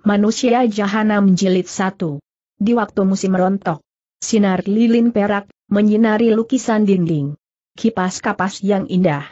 Manusia Jahanam Jilid 1. Di waktu musim rontok, sinar lilin perak, menyinari lukisan dinding. Kipas kapas yang indah.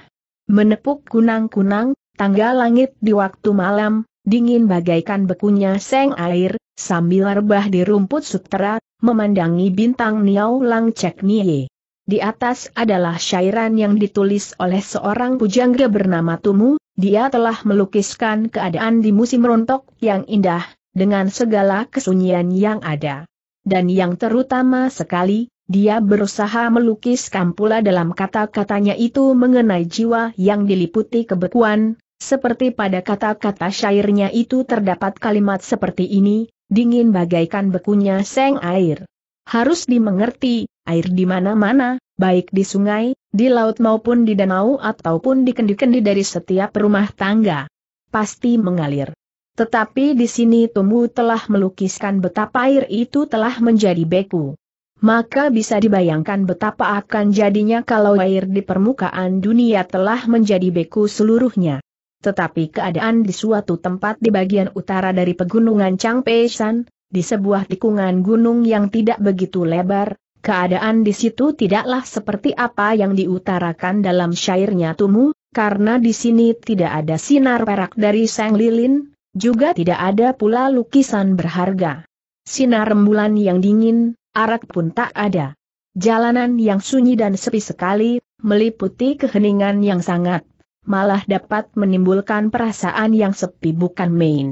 Menepuk kunang-kunang, tangga langit di waktu malam, dingin bagaikan bekunya seng air, sambil rebah di rumput sutera, memandangi bintang niau lang cek nie. Di atas adalah syairan yang ditulis oleh seorang pujangga bernama Tumu, dia telah melukiskan keadaan di musim rontok yang indah, dengan segala kesunyian yang ada. Dan yang terutama sekali, dia berusaha melukis kampula dalam kata-katanya itu mengenai jiwa yang diliputi kebekuan, seperti pada kata-kata syairnya itu terdapat kalimat seperti ini, dingin bagaikan bekunya seng air. Harus dimengerti, air di mana-mana, baik di sungai, di laut maupun di danau ataupun di kendi-kendi dari setiap rumah tangga. Pasti mengalir. Tetapi di sini Tumu telah melukiskan betapa air itu telah menjadi beku. Maka bisa dibayangkan betapa akan jadinya kalau air di permukaan dunia telah menjadi beku seluruhnya. Tetapi keadaan di suatu tempat di bagian utara dari pegunungan Changpeisan, di sebuah tikungan gunung yang tidak begitu lebar, Keadaan di situ tidaklah seperti apa yang diutarakan dalam syairnya Tumu, karena di sini tidak ada sinar perak dari sang lilin, juga tidak ada pula lukisan berharga. Sinar rembulan yang dingin, arak pun tak ada. Jalanan yang sunyi dan sepi sekali, meliputi keheningan yang sangat, malah dapat menimbulkan perasaan yang sepi bukan main.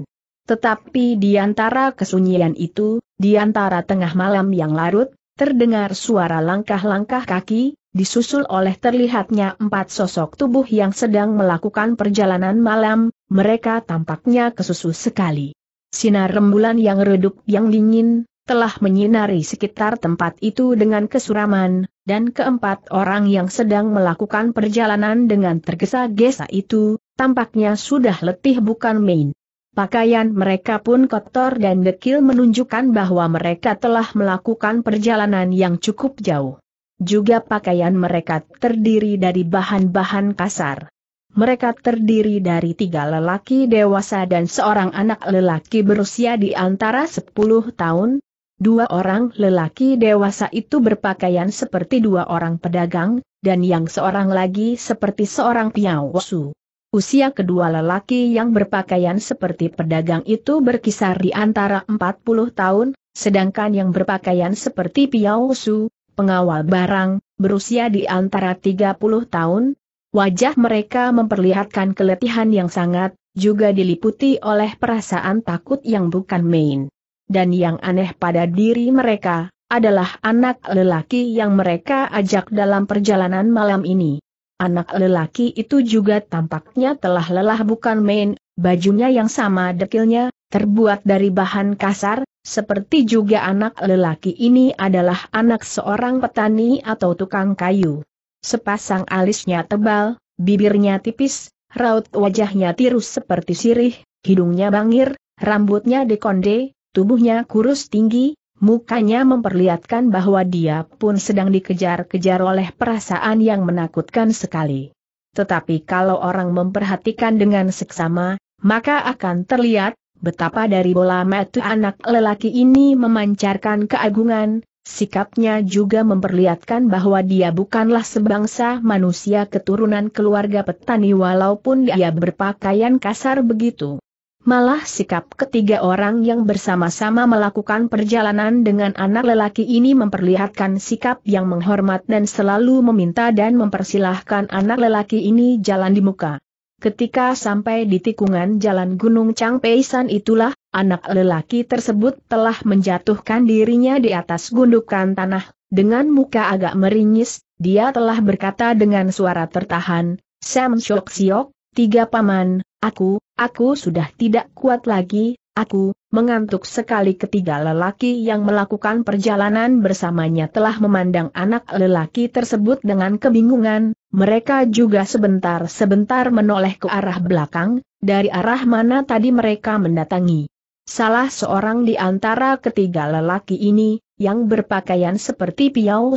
Tetapi di antara kesunyian itu, di antara tengah malam yang larut, Terdengar suara langkah-langkah kaki, disusul oleh terlihatnya empat sosok tubuh yang sedang melakukan perjalanan malam, mereka tampaknya kesusu sekali. Sinar rembulan yang redup yang dingin, telah menyinari sekitar tempat itu dengan kesuraman, dan keempat orang yang sedang melakukan perjalanan dengan tergesa-gesa itu, tampaknya sudah letih bukan main. Pakaian mereka pun kotor dan dekil menunjukkan bahwa mereka telah melakukan perjalanan yang cukup jauh. Juga pakaian mereka terdiri dari bahan-bahan kasar. Mereka terdiri dari tiga lelaki dewasa dan seorang anak lelaki berusia di antara 10 tahun. Dua orang lelaki dewasa itu berpakaian seperti dua orang pedagang, dan yang seorang lagi seperti seorang piawasu. Usia kedua lelaki yang berpakaian seperti pedagang itu berkisar di antara 40 tahun, sedangkan yang berpakaian seperti piausu, pengawal barang, berusia di antara 30 tahun. Wajah mereka memperlihatkan keletihan yang sangat, juga diliputi oleh perasaan takut yang bukan main. Dan yang aneh pada diri mereka, adalah anak lelaki yang mereka ajak dalam perjalanan malam ini. Anak lelaki itu juga tampaknya telah lelah bukan main, bajunya yang sama dekilnya, terbuat dari bahan kasar, seperti juga anak lelaki ini adalah anak seorang petani atau tukang kayu. Sepasang alisnya tebal, bibirnya tipis, raut wajahnya tirus seperti sirih, hidungnya bangir, rambutnya dekonde, tubuhnya kurus tinggi, Mukanya memperlihatkan bahwa dia pun sedang dikejar-kejar oleh perasaan yang menakutkan sekali. Tetapi kalau orang memperhatikan dengan seksama, maka akan terlihat betapa dari bola mata anak lelaki ini memancarkan keagungan, sikapnya juga memperlihatkan bahwa dia bukanlah sebangsa manusia keturunan keluarga petani walaupun dia berpakaian kasar begitu. Malah sikap ketiga orang yang bersama-sama melakukan perjalanan dengan anak lelaki ini memperlihatkan sikap yang menghormat dan selalu meminta dan mempersilahkan anak lelaki ini jalan di muka. Ketika sampai di tikungan jalan Gunung Changpeisan itulah, anak lelaki tersebut telah menjatuhkan dirinya di atas gundukan tanah, dengan muka agak meringis, dia telah berkata dengan suara tertahan, Sam Shok Siok, tiga paman, Aku, aku sudah tidak kuat lagi, aku, mengantuk sekali ketiga lelaki yang melakukan perjalanan bersamanya telah memandang anak lelaki tersebut dengan kebingungan, mereka juga sebentar-sebentar menoleh ke arah belakang, dari arah mana tadi mereka mendatangi. Salah seorang di antara ketiga lelaki ini, yang berpakaian seperti Piao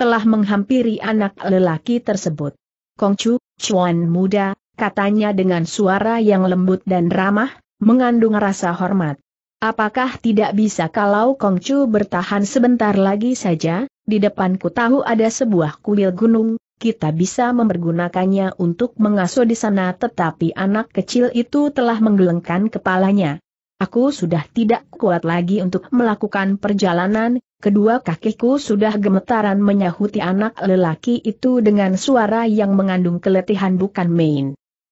telah menghampiri anak lelaki tersebut. Kongcu, Chuan muda, katanya dengan suara yang lembut dan ramah, mengandung rasa hormat. Apakah tidak bisa kalau Kongcu bertahan sebentar lagi saja, di depanku tahu ada sebuah kuil gunung, kita bisa mempergunakannya untuk mengasuh di sana tetapi anak kecil itu telah menggelengkan kepalanya. Aku sudah tidak kuat lagi untuk melakukan perjalanan, kedua kakiku sudah gemetaran menyahuti anak lelaki itu dengan suara yang mengandung keletihan bukan main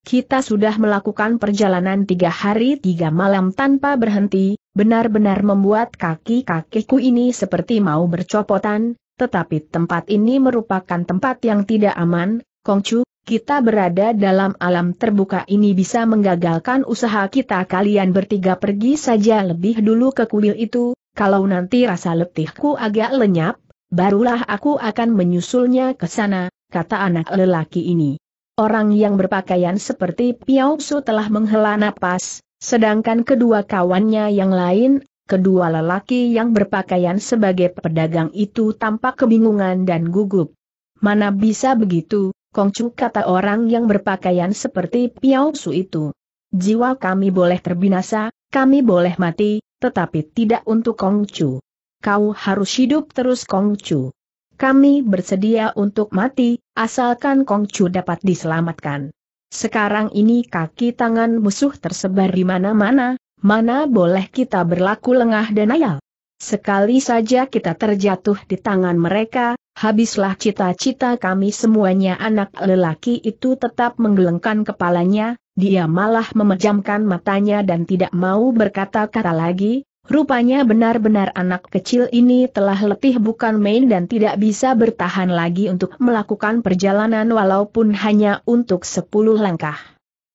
kita sudah melakukan perjalanan tiga hari tiga malam tanpa berhenti, benar-benar membuat kaki-kakiku ini seperti mau bercopotan, tetapi tempat ini merupakan tempat yang tidak aman, Kongcu, kita berada dalam alam terbuka ini bisa menggagalkan usaha kita kalian bertiga pergi saja lebih dulu ke kuil itu, kalau nanti rasa letihku agak lenyap, barulah aku akan menyusulnya ke sana, kata anak lelaki ini. Orang yang berpakaian seperti Piao Su telah menghela napas, sedangkan kedua kawannya yang lain, kedua lelaki yang berpakaian sebagai pedagang itu tampak kebingungan dan gugup. Mana bisa begitu, Kongcu kata orang yang berpakaian seperti Piao Su itu. Jiwa kami boleh terbinasa, kami boleh mati, tetapi tidak untuk Kongcu. Kau harus hidup terus Kongcu. Kami bersedia untuk mati, asalkan Kong Chu dapat diselamatkan. Sekarang ini kaki tangan musuh tersebar di mana-mana, mana boleh kita berlaku lengah dan ayal. Sekali saja kita terjatuh di tangan mereka, habislah cita-cita kami semuanya anak lelaki itu tetap menggelengkan kepalanya, dia malah memejamkan matanya dan tidak mau berkata-kata lagi, Rupanya benar-benar anak kecil ini telah letih bukan main dan tidak bisa bertahan lagi untuk melakukan perjalanan walaupun hanya untuk sepuluh langkah.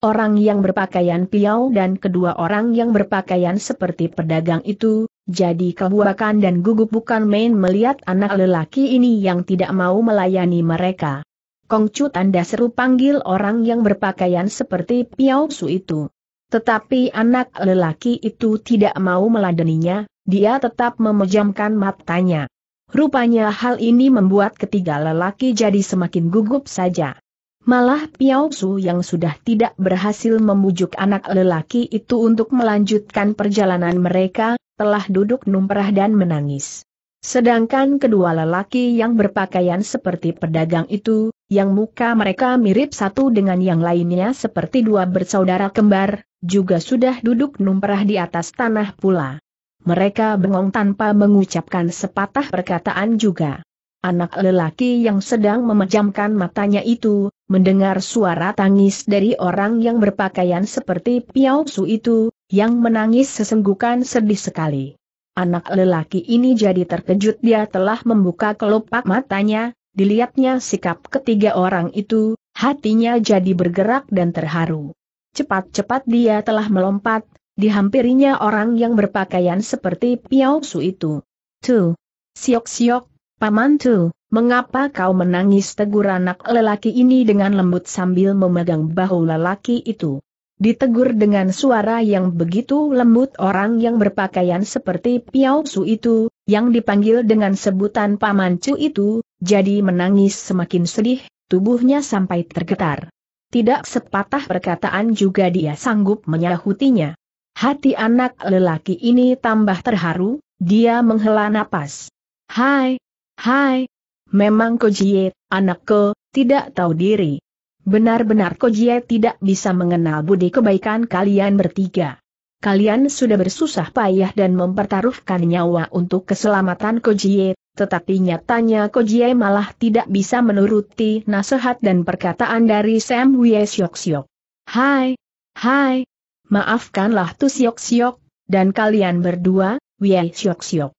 Orang yang berpakaian piau dan kedua orang yang berpakaian seperti pedagang itu, jadi kebuakan dan gugup bukan main melihat anak lelaki ini yang tidak mau melayani mereka. Kongcu tanda seru panggil orang yang berpakaian seperti piau su itu. Tetapi anak lelaki itu tidak mau meladeninya, dia tetap memejamkan matanya. Rupanya hal ini membuat ketiga lelaki jadi semakin gugup saja. Malah Piao Su yang sudah tidak berhasil membujuk anak lelaki itu untuk melanjutkan perjalanan mereka, telah duduk numperah dan menangis. Sedangkan kedua lelaki yang berpakaian seperti pedagang itu, yang muka mereka mirip satu dengan yang lainnya seperti dua bersaudara kembar, juga sudah duduk numperah di atas tanah pula. Mereka bengong tanpa mengucapkan sepatah perkataan juga. Anak lelaki yang sedang memejamkan matanya itu, mendengar suara tangis dari orang yang berpakaian seperti Piao Su itu, yang menangis sesenggukan sedih sekali. Anak lelaki ini jadi terkejut dia telah membuka kelopak matanya, dilihatnya sikap ketiga orang itu, hatinya jadi bergerak dan terharu. Cepat-cepat dia telah melompat, dihampirinya orang yang berpakaian seperti Piao Su itu. Tu, siok-siok, paman tu, mengapa kau menangis tegur anak lelaki ini dengan lembut sambil memegang bahu lelaki itu. Ditegur dengan suara yang begitu lembut orang yang berpakaian seperti Piao Su itu, yang dipanggil dengan sebutan Paman Chu itu, jadi menangis semakin sedih, tubuhnya sampai tergetar. Tidak sepatah perkataan juga dia sanggup menyahutinya. Hati anak lelaki ini tambah terharu, dia menghela napas. Hai, hai, memang anak ke, tidak tahu diri. Benar-benar Kojie tidak bisa mengenal budi kebaikan kalian bertiga. Kalian sudah bersusah payah dan mempertaruhkan nyawa untuk keselamatan Kojie, tetapi nyatanya Kojie malah tidak bisa menuruti nasihat dan perkataan dari Sam Wee Siok Siok. Hai, hai, maafkanlah Tu Siok Siok, dan kalian berdua, Wee Siok Siok.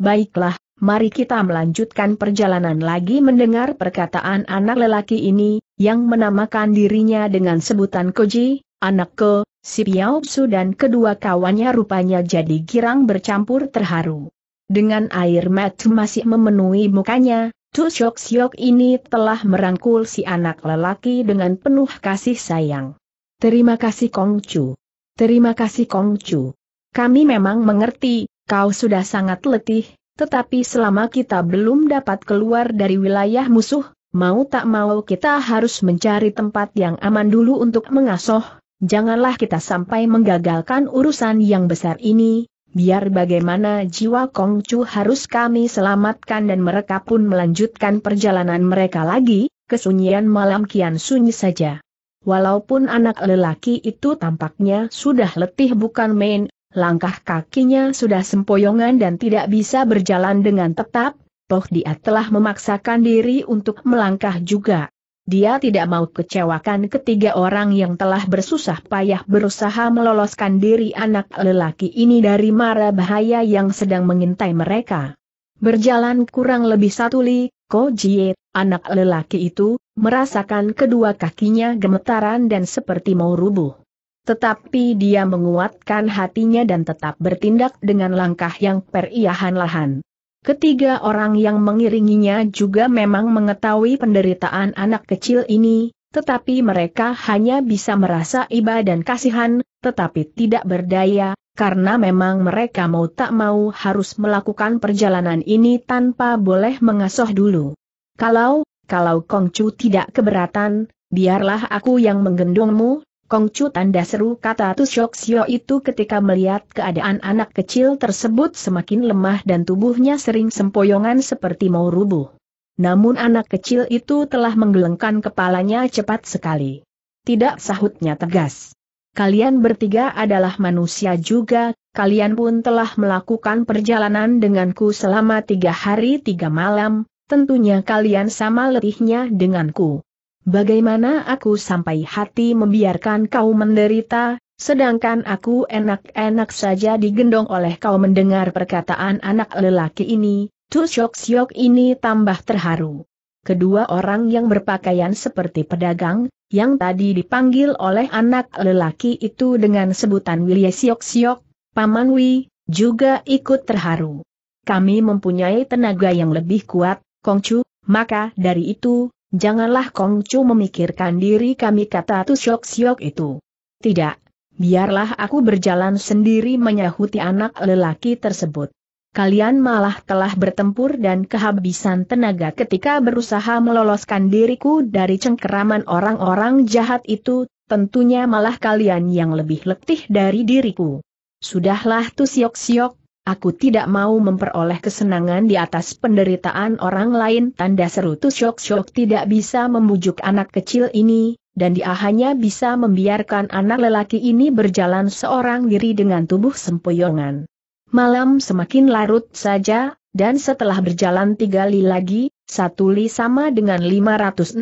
Baiklah, mari kita melanjutkan perjalanan lagi mendengar perkataan anak lelaki ini, yang menamakan dirinya dengan sebutan Koji, anak ke si Piaopsu dan kedua kawannya rupanya jadi girang bercampur terharu. Dengan air mata masih memenuhi mukanya, Tu Shok Shok ini telah merangkul si anak lelaki dengan penuh kasih sayang. Terima kasih Kong Chu. Terima kasih Kong Chu. Kami memang mengerti, kau sudah sangat letih, tetapi selama kita belum dapat keluar dari wilayah musuh, mau tak mau kita harus mencari tempat yang aman dulu untuk mengasuh. janganlah kita sampai menggagalkan urusan yang besar ini, biar bagaimana jiwa Kongcu harus kami selamatkan dan mereka pun melanjutkan perjalanan mereka lagi, kesunyian malam kian sunyi saja. Walaupun anak lelaki itu tampaknya sudah letih bukan main, langkah kakinya sudah sempoyongan dan tidak bisa berjalan dengan tetap, toh dia telah memaksakan diri untuk melangkah juga. Dia tidak mau kecewakan ketiga orang yang telah bersusah payah berusaha meloloskan diri anak lelaki ini dari mara bahaya yang sedang mengintai mereka. Berjalan kurang lebih satu li, Ko Jie, anak lelaki itu, merasakan kedua kakinya gemetaran dan seperti mau rubuh. Tetapi dia menguatkan hatinya dan tetap bertindak dengan langkah yang periahan lahan. Ketiga orang yang mengiringinya juga memang mengetahui penderitaan anak kecil ini, tetapi mereka hanya bisa merasa iba dan kasihan, tetapi tidak berdaya, karena memang mereka mau tak mau harus melakukan perjalanan ini tanpa boleh mengasuh dulu. Kalau, kalau Kongcu tidak keberatan, biarlah aku yang menggendongmu, Kongcu tanda seru kata Tushok Sio itu ketika melihat keadaan anak kecil tersebut semakin lemah dan tubuhnya sering sempoyongan seperti mau rubuh. Namun anak kecil itu telah menggelengkan kepalanya cepat sekali. Tidak sahutnya tegas. Kalian bertiga adalah manusia juga, kalian pun telah melakukan perjalanan denganku selama tiga hari tiga malam, tentunya kalian sama letihnya denganku bagaimana aku sampai hati membiarkan kau menderita, sedangkan aku enak-enak saja digendong oleh kau mendengar perkataan anak lelaki ini, Tu Siok ini tambah terharu. Kedua orang yang berpakaian seperti pedagang, yang tadi dipanggil oleh anak lelaki itu dengan sebutan Wilye Siok Siok, Paman Wi, juga ikut terharu. Kami mempunyai tenaga yang lebih kuat, Kongcu, maka dari itu, Janganlah Kongcu memikirkan diri kami kata Tusyok Siok itu. Tidak, biarlah aku berjalan sendiri menyahuti anak lelaki tersebut. Kalian malah telah bertempur dan kehabisan tenaga ketika berusaha meloloskan diriku dari cengkeraman orang-orang jahat itu, tentunya malah kalian yang lebih letih dari diriku. Sudahlah Tusyok Siok, Aku tidak mau memperoleh kesenangan di atas penderitaan orang lain. Tanda seru Tusyok-syok tidak bisa membujuk anak kecil ini, dan dia hanya bisa membiarkan anak lelaki ini berjalan seorang diri dengan tubuh sempoyongan. Malam semakin larut saja, dan setelah berjalan tiga li lagi, satu li sama dengan 567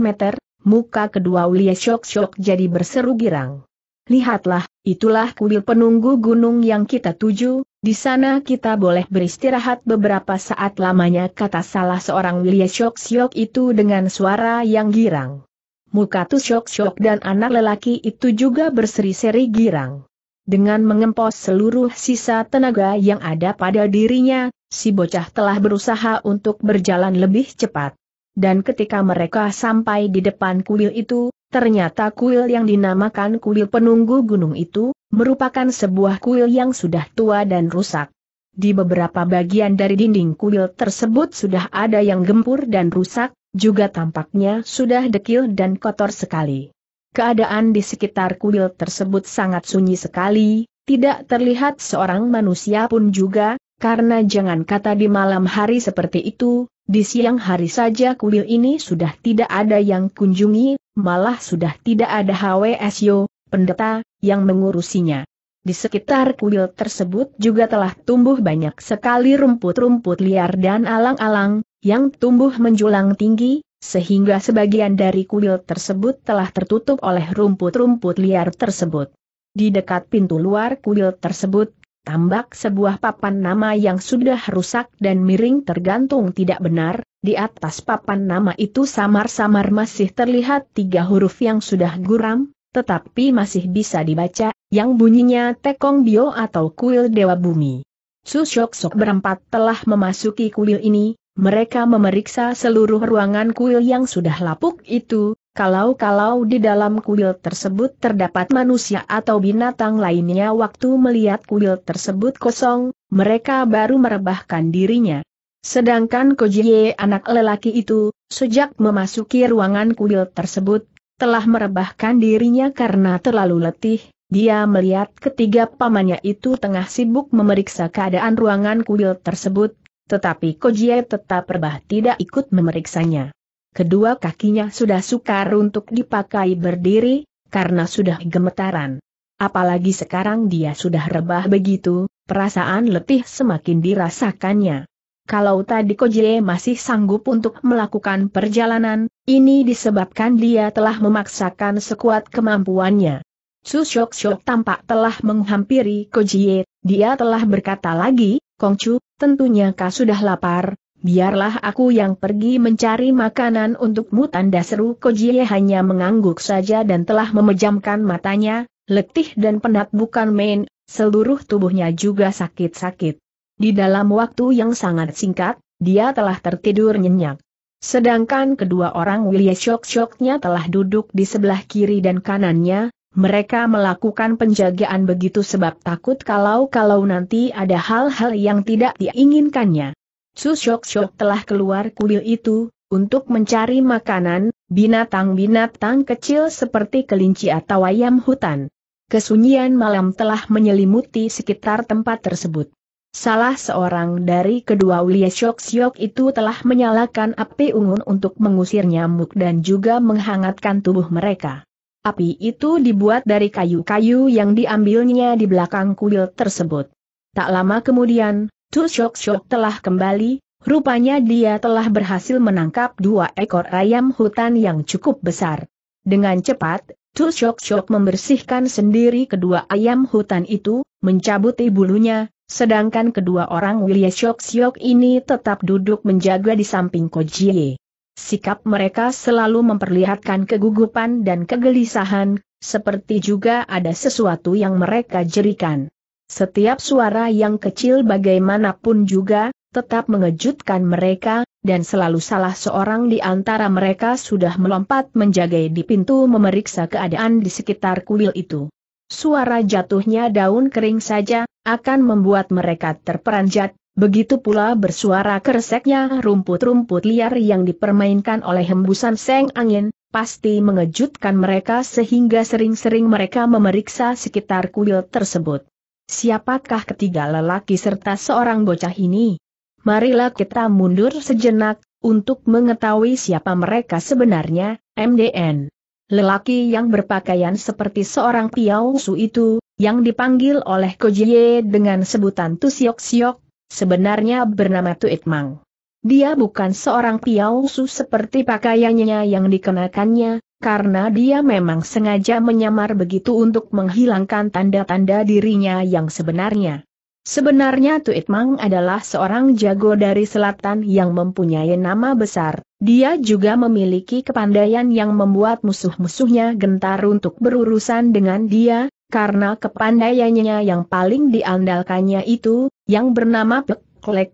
meter, muka kedua uli Syok-syok jadi berseru girang. Lihatlah, itulah kuil penunggu gunung yang kita tuju, di sana kita boleh beristirahat beberapa saat lamanya kata salah seorang Wilya Syok Syok itu dengan suara yang girang. Muka Tu Syok Syok dan anak lelaki itu juga berseri-seri girang. Dengan mengempos seluruh sisa tenaga yang ada pada dirinya, si bocah telah berusaha untuk berjalan lebih cepat. Dan ketika mereka sampai di depan kuil itu, ternyata kuil yang dinamakan kuil penunggu gunung itu, merupakan sebuah kuil yang sudah tua dan rusak. Di beberapa bagian dari dinding kuil tersebut sudah ada yang gempur dan rusak, juga tampaknya sudah dekil dan kotor sekali. Keadaan di sekitar kuil tersebut sangat sunyi sekali, tidak terlihat seorang manusia pun juga, karena jangan kata di malam hari seperti itu, di siang hari saja kuil ini sudah tidak ada yang kunjungi, malah sudah tidak ada HWSyo, pendeta, yang mengurusinya. Di sekitar kuil tersebut juga telah tumbuh banyak sekali rumput-rumput liar dan alang-alang, yang tumbuh menjulang tinggi, sehingga sebagian dari kuil tersebut telah tertutup oleh rumput-rumput liar tersebut. Di dekat pintu luar kuil tersebut, tambak sebuah papan nama yang sudah rusak dan miring tergantung tidak benar, di atas papan nama itu samar-samar masih terlihat tiga huruf yang sudah guram, tetapi masih bisa dibaca, yang bunyinya tekong bio atau kuil dewa bumi. Susyok Sok berempat telah memasuki kuil ini, mereka memeriksa seluruh ruangan kuil yang sudah lapuk itu, kalau-kalau di dalam kuil tersebut terdapat manusia atau binatang lainnya waktu melihat kuil tersebut kosong, mereka baru merebahkan dirinya. Sedangkan Kojiye anak lelaki itu, sejak memasuki ruangan kuil tersebut, telah merebahkan dirinya karena terlalu letih, dia melihat ketiga pamannya itu tengah sibuk memeriksa keadaan ruangan kuil tersebut, tetapi Kojie tetap rebah tidak ikut memeriksanya. Kedua kakinya sudah sukar untuk dipakai berdiri, karena sudah gemetaran. Apalagi sekarang dia sudah rebah begitu, perasaan letih semakin dirasakannya. Kalau tadi Kojie masih sanggup untuk melakukan perjalanan, ini disebabkan dia telah memaksakan sekuat kemampuannya. Su Shok Shok tampak telah menghampiri Kojie, dia telah berkata lagi, Kongcu, tentunya kau sudah lapar, biarlah aku yang pergi mencari makanan untukmu tanda seru Kojie hanya mengangguk saja dan telah memejamkan matanya, letih dan penat bukan main, seluruh tubuhnya juga sakit-sakit. Di dalam waktu yang sangat singkat, dia telah tertidur nyenyak. Sedangkan kedua orang Willy Shock-Shocknya telah duduk di sebelah kiri dan kanannya, mereka melakukan penjagaan begitu sebab takut kalau-kalau nanti ada hal-hal yang tidak diinginkannya. Su Shock-Shock telah keluar kuil itu, untuk mencari makanan, binatang-binatang kecil seperti kelinci atau ayam hutan. Kesunyian malam telah menyelimuti sekitar tempat tersebut. Salah seorang dari kedua Wia syok Siok itu telah menyalakan api unggun untuk mengusir nyamuk dan juga menghangatkan tubuh mereka. Api itu dibuat dari kayu-kayu yang diambilnya di belakang kuil tersebut. Tak lama kemudian, Tu Syok-Syok telah kembali, rupanya dia telah berhasil menangkap dua ekor ayam hutan yang cukup besar. Dengan cepat, Tu Syok-Syok membersihkan sendiri kedua ayam hutan itu, mencabuti bulunya, Sedangkan kedua orang Wilie Shok Siok ini tetap duduk menjaga di samping Koje. Sikap mereka selalu memperlihatkan kegugupan dan kegelisahan, seperti juga ada sesuatu yang mereka jerikan. Setiap suara yang kecil bagaimanapun juga, tetap mengejutkan mereka, dan selalu salah seorang di antara mereka sudah melompat menjaga di pintu memeriksa keadaan di sekitar kuil itu. Suara jatuhnya daun kering saja, akan membuat mereka terperanjat, begitu pula bersuara kereseknya rumput-rumput liar yang dipermainkan oleh hembusan seng angin, pasti mengejutkan mereka sehingga sering-sering mereka memeriksa sekitar kuil tersebut. Siapakah ketiga lelaki serta seorang bocah ini? Marilah kita mundur sejenak, untuk mengetahui siapa mereka sebenarnya, MDN. Lelaki yang berpakaian seperti seorang piausu itu, yang dipanggil oleh Kojie dengan sebutan Tu Siok Siok, sebenarnya bernama Tuitmang. Mang. Dia bukan seorang piausu seperti pakaiannya yang dikenakannya, karena dia memang sengaja menyamar begitu untuk menghilangkan tanda-tanda dirinya yang sebenarnya. Sebenarnya Tuitmang Mang adalah seorang jago dari selatan yang mempunyai nama besar, dia juga memiliki kepandaian yang membuat musuh-musuhnya gentar untuk berurusan dengan dia, karena kepandaiannya yang paling diandalkannya itu, yang bernama Pek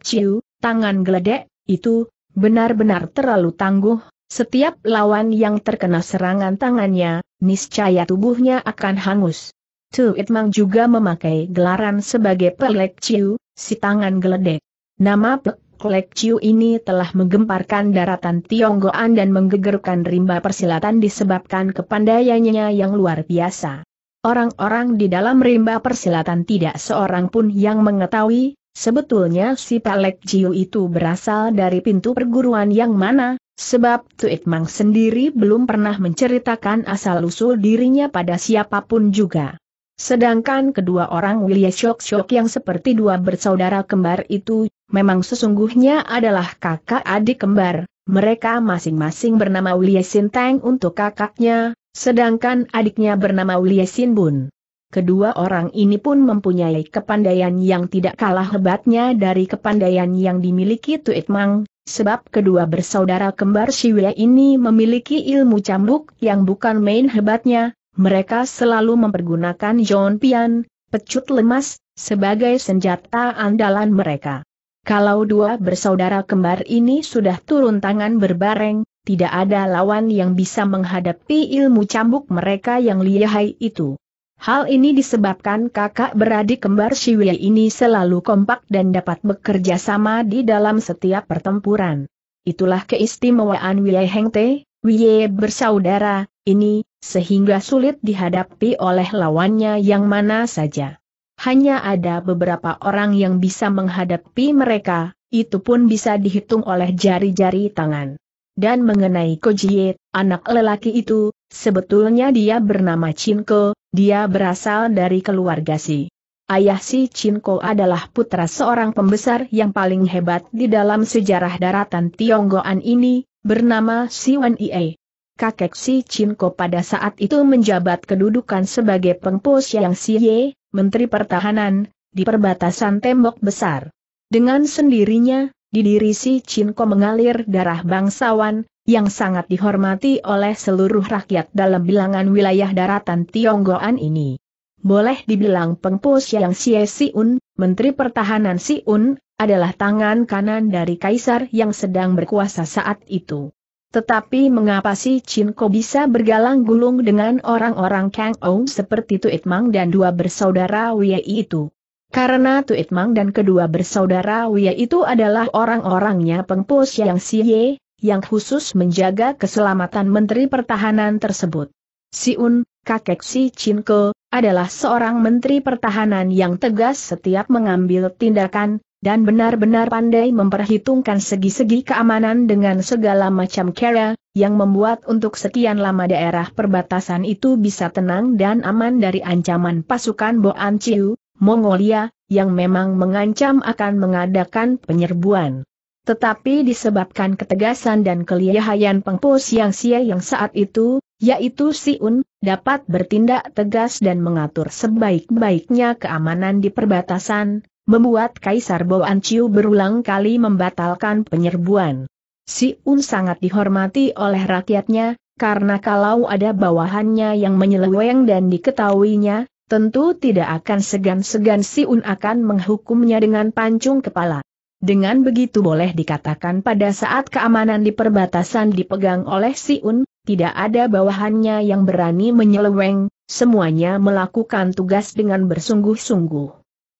Chiu, tangan geledek, itu, benar-benar terlalu tangguh, setiap lawan yang terkena serangan tangannya, niscaya tubuhnya akan hangus. Tu Itmang juga memakai gelaran sebagai Pek Chiu, si tangan geledek. Nama Pek Chiu ini telah menggemparkan daratan Tionggoan dan menggegerkan rimba persilatan disebabkan kepandaiannya yang luar biasa. Orang-orang di dalam rimba persilatan tidak seorang pun yang mengetahui, sebetulnya si Pelek Jiu itu berasal dari pintu perguruan yang mana, sebab Tuit Mang sendiri belum pernah menceritakan asal-usul dirinya pada siapapun juga. Sedangkan kedua orang Wilya Shok-Shok yang seperti dua bersaudara kembar itu, memang sesungguhnya adalah kakak adik kembar, mereka masing-masing bernama Wilya Sinteng untuk kakaknya, Sedangkan adiknya bernama Wilye Sin Bun. Kedua orang ini pun mempunyai kepandaian yang tidak kalah hebatnya dari kepandaian yang dimiliki Tuit Mang, sebab kedua bersaudara kembar Shiwe ini memiliki ilmu cambuk yang bukan main hebatnya, mereka selalu mempergunakan John Pian, pecut lemas, sebagai senjata andalan mereka. Kalau dua bersaudara kembar ini sudah turun tangan berbareng, tidak ada lawan yang bisa menghadapi ilmu cambuk mereka yang lihai itu. Hal ini disebabkan kakak beradik kembar Shiwei ini selalu kompak dan dapat bekerja sama di dalam setiap pertempuran. Itulah keistimewaan Wei Hengte, Wei bersaudara, ini, sehingga sulit dihadapi oleh lawannya yang mana saja. Hanya ada beberapa orang yang bisa menghadapi mereka, itu pun bisa dihitung oleh jari-jari tangan. Dan mengenai Kojie, anak lelaki itu, sebetulnya dia bernama Chinko, dia berasal dari keluarga si. Ayah si Chinko adalah putra seorang pembesar yang paling hebat di dalam sejarah daratan Tionggoan ini, bernama Si Wan Ie. Kakek si Chinko pada saat itu menjabat kedudukan sebagai pengpos yang si Ye, Menteri Pertahanan, di perbatasan tembok besar. Dengan sendirinya, di diri si Cinko mengalir darah bangsawan, yang sangat dihormati oleh seluruh rakyat dalam bilangan wilayah daratan Tionggoan ini. Boleh dibilang pengpus yang si Siun, Menteri Pertahanan Siun, adalah tangan kanan dari Kaisar yang sedang berkuasa saat itu. Tetapi mengapa si Cinko bisa bergalang gulung dengan orang-orang Kang Ou seperti Tuit Mang dan dua bersaudara Wei itu? Karena Tuit Mang dan kedua bersaudara Wia itu adalah orang-orangnya pengpus yang siye, yang khusus menjaga keselamatan Menteri Pertahanan tersebut. Siun, kakek si Cinko, adalah seorang Menteri Pertahanan yang tegas setiap mengambil tindakan, dan benar-benar pandai memperhitungkan segi-segi keamanan dengan segala macam cara, yang membuat untuk sekian lama daerah perbatasan itu bisa tenang dan aman dari ancaman pasukan Boan Ciu, Mongolia, yang memang mengancam akan mengadakan penyerbuan. Tetapi disebabkan ketegasan dan kelihayan Pengpo Siang Sia yang saat itu, yaitu Siun, dapat bertindak tegas dan mengatur sebaik-baiknya keamanan di perbatasan, membuat Kaisar Boan Anciu berulang kali membatalkan penyerbuan. Siun sangat dihormati oleh rakyatnya, karena kalau ada bawahannya yang menyeleweng dan diketahuinya, tentu tidak akan segan-segan si Un akan menghukumnya dengan pancung kepala. Dengan begitu boleh dikatakan pada saat keamanan di perbatasan dipegang oleh si Un, tidak ada bawahannya yang berani menyeleweng, semuanya melakukan tugas dengan bersungguh-sungguh.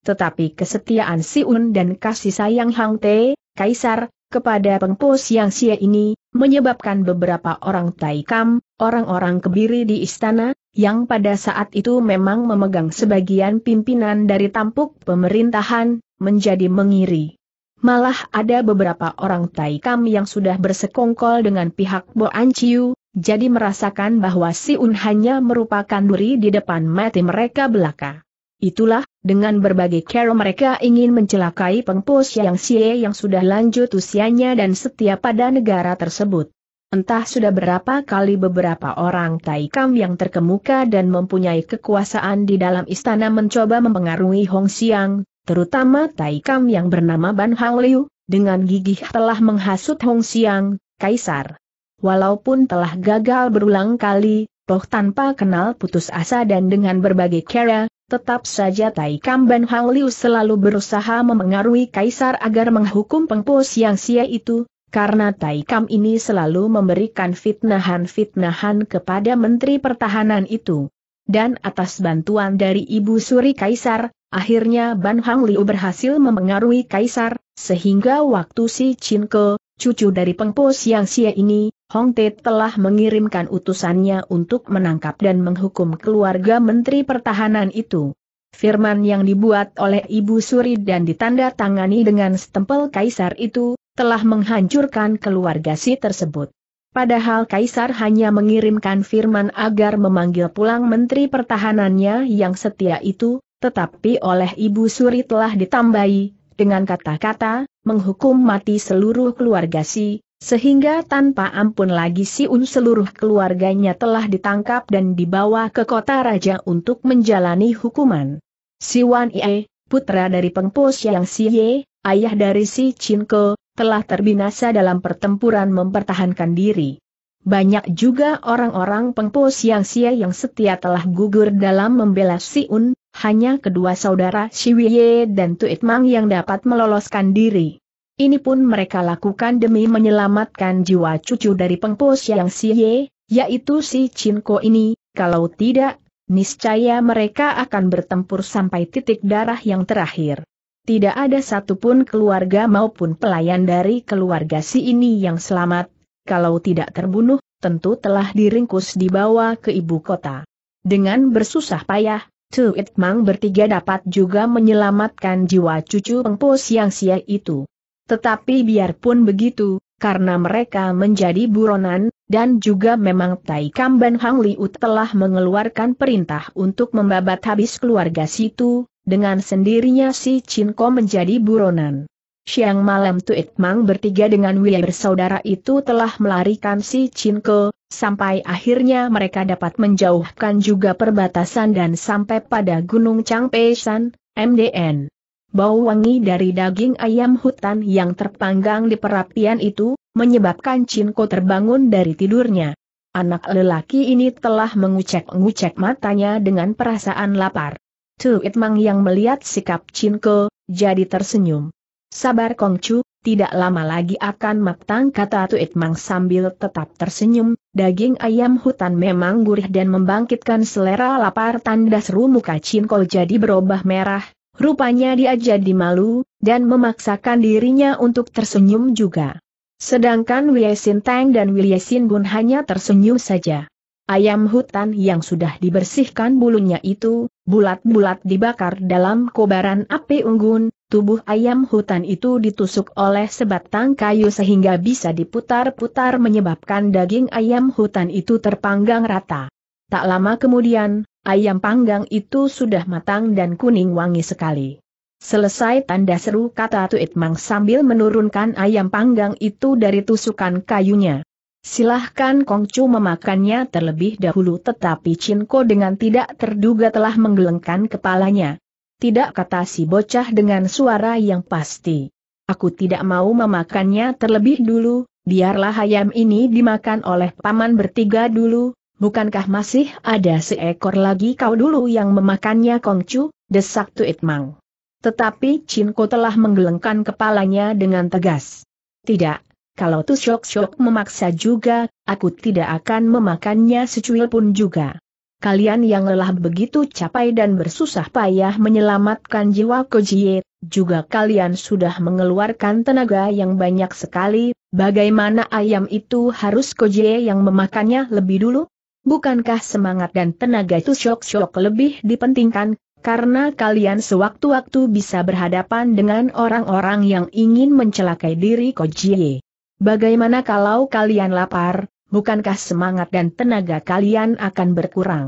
Tetapi kesetiaan si Un dan kasih sayang Hang Te, Kaisar, kepada pengpus yang sia ini, menyebabkan beberapa orang Taikam, orang-orang kebiri di istana, yang pada saat itu memang memegang sebagian pimpinan dari tampuk pemerintahan, menjadi mengiri. Malah ada beberapa orang Taikam yang sudah bersekongkol dengan pihak Boan Chiu, jadi merasakan bahwa Si Un hanya merupakan duri di depan mati mereka belaka. Itulah, dengan berbagai cara mereka ingin mencelakai pengpus yang Xie yang sudah lanjut usianya dan setia pada negara tersebut. Entah sudah berapa kali beberapa orang Taikam yang terkemuka dan mempunyai kekuasaan di dalam istana mencoba mempengaruhi Hong Xiang, terutama Taikam yang bernama Ban Hang Liu, dengan gigih telah menghasut Hong Xiang, Kaisar. Walaupun telah gagal berulang kali, toh tanpa kenal putus asa dan dengan berbagai cara, tetap saja Taikam Ban Hang Liu selalu berusaha mempengaruhi Kaisar agar menghukum pengpus yang sia itu, karena Taikam ini selalu memberikan fitnahan-fitnahan kepada Menteri Pertahanan itu. Dan atas bantuan dari Ibu Suri Kaisar, akhirnya Ban Hang Liu berhasil memengaruhi Kaisar, sehingga waktu si Chin Ke, cucu dari Pengpo Siang Xie ini, Hong Te telah mengirimkan utusannya untuk menangkap dan menghukum keluarga Menteri Pertahanan itu. Firman yang dibuat oleh Ibu Suri dan ditandatangani dengan stempel kaisar itu, telah menghancurkan keluarga si tersebut. Padahal kaisar hanya mengirimkan firman agar memanggil pulang menteri pertahanannya yang setia itu, tetapi oleh Ibu Suri telah ditambahi, dengan kata-kata, menghukum mati seluruh keluarga si, sehingga tanpa ampun lagi Si Un seluruh keluarganya telah ditangkap dan dibawa ke kota raja untuk menjalani hukuman. Si Wan Ie, putra dari Pengpo Siang Ye, ayah dari Si Ke, telah terbinasa dalam pertempuran mempertahankan diri. Banyak juga orang-orang Pengpo Siang Ye yang setia telah gugur dalam membela Si Un, hanya kedua saudara Si Ye dan Tuit Mang yang dapat meloloskan diri. Ini pun mereka lakukan demi menyelamatkan jiwa cucu dari pengpos yang si Ye, yaitu si Cinko ini, kalau tidak, niscaya mereka akan bertempur sampai titik darah yang terakhir. Tidak ada satupun keluarga maupun pelayan dari keluarga si ini yang selamat, kalau tidak terbunuh, tentu telah diringkus dibawa ke ibu kota. Dengan bersusah payah, Tu Mang bertiga dapat juga menyelamatkan jiwa cucu pengpos yang sia itu. Tetapi biarpun begitu, karena mereka menjadi buronan, dan juga memang Tai Kamban Hang Liu telah mengeluarkan perintah untuk membabat habis keluarga situ, dengan sendirinya si Chin Ko menjadi buronan. Siang malam Tuit Mang bertiga dengan Wei bersaudara itu telah melarikan si Chin Ko, sampai akhirnya mereka dapat menjauhkan juga perbatasan dan sampai pada Gunung Chang San, MDN. Bau wangi dari daging ayam hutan yang terpanggang di perapian itu, menyebabkan Cinko terbangun dari tidurnya. Anak lelaki ini telah mengucek-ngucek matanya dengan perasaan lapar. Tu Itmang yang melihat sikap Cinko, jadi tersenyum. Sabar Kongcu, tidak lama lagi akan matang kata Tu Itmang sambil tetap tersenyum, daging ayam hutan memang gurih dan membangkitkan selera lapar tanda seru muka Cinko jadi berubah merah, Rupanya dia jadi malu, dan memaksakan dirinya untuk tersenyum juga. Sedangkan Wiliesin Tang dan Wiliesin Bun hanya tersenyum saja. Ayam hutan yang sudah dibersihkan bulunya itu, bulat-bulat dibakar dalam kobaran api unggun, tubuh ayam hutan itu ditusuk oleh sebatang kayu sehingga bisa diputar-putar menyebabkan daging ayam hutan itu terpanggang rata. Tak lama kemudian, Ayam panggang itu sudah matang dan kuning wangi sekali. Selesai tanda seru kata Tuit Mang sambil menurunkan ayam panggang itu dari tusukan kayunya. Silahkan Kongcu memakannya terlebih dahulu tetapi Cinko dengan tidak terduga telah menggelengkan kepalanya. Tidak kata si bocah dengan suara yang pasti. Aku tidak mau memakannya terlebih dulu, biarlah ayam ini dimakan oleh paman bertiga dulu, bukankah masih ada seekor lagi kau dulu yang memakannya Kongcu, desak Tuit Mang. Tetapi Cinko telah menggelengkan kepalanya dengan tegas. Tidak, kalau Tu Shok Shok memaksa juga, aku tidak akan memakannya secuil pun juga. Kalian yang lelah begitu capai dan bersusah payah menyelamatkan jiwa Kojie, juga kalian sudah mengeluarkan tenaga yang banyak sekali, bagaimana ayam itu harus Kojie yang memakannya lebih dulu? Bukankah semangat dan tenaga itu syok-syok lebih dipentingkan, karena kalian sewaktu-waktu bisa berhadapan dengan orang-orang yang ingin mencelakai diri Kojie. Bagaimana kalau kalian lapar, bukankah semangat dan tenaga kalian akan berkurang?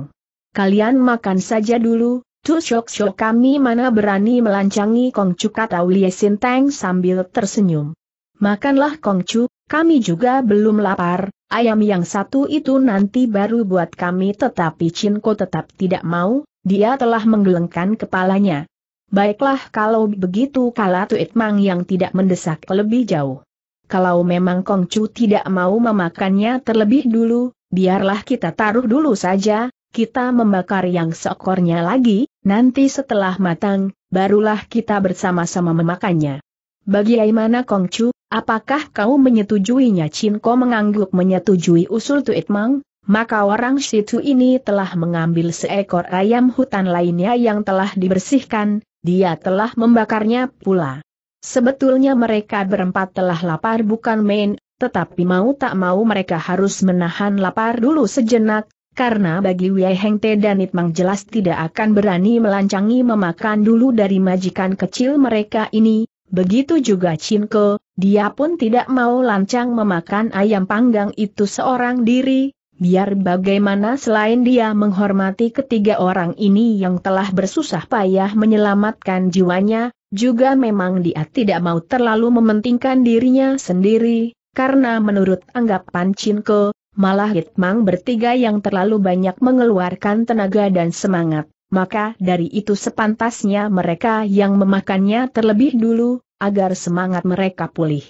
Kalian makan saja dulu, tu syok syok kami mana berani melancangi Kongcu kata Lie Sinteng sambil tersenyum. Makanlah Kongcu, kami juga belum lapar, Ayam yang satu itu nanti baru buat kami tetapi Cinko tetap tidak mau, dia telah menggelengkan kepalanya. Baiklah kalau begitu kala Tuit Mang yang tidak mendesak lebih jauh. Kalau memang Kongcu tidak mau memakannya terlebih dulu, biarlah kita taruh dulu saja, kita membakar yang seekornya lagi, nanti setelah matang, barulah kita bersama-sama memakannya. Bagaimana Kongcu Apakah kau menyetujuinya? Cinko mengangguk menyetujui usul Tuit Mang, maka orang situ ini telah mengambil seekor ayam hutan lainnya yang telah dibersihkan, dia telah membakarnya pula. Sebetulnya mereka berempat telah lapar bukan main, tetapi mau tak mau mereka harus menahan lapar dulu sejenak, karena bagi Wei Heng Te dan Mang jelas tidak akan berani melancangi memakan dulu dari majikan kecil mereka ini, Begitu juga Cinko, dia pun tidak mau lancang memakan ayam panggang itu seorang diri, biar bagaimana selain dia menghormati ketiga orang ini yang telah bersusah payah menyelamatkan jiwanya, juga memang dia tidak mau terlalu mementingkan dirinya sendiri, karena menurut anggapan Cinko, malah Hitmang bertiga yang terlalu banyak mengeluarkan tenaga dan semangat maka dari itu sepantasnya mereka yang memakannya terlebih dulu, agar semangat mereka pulih.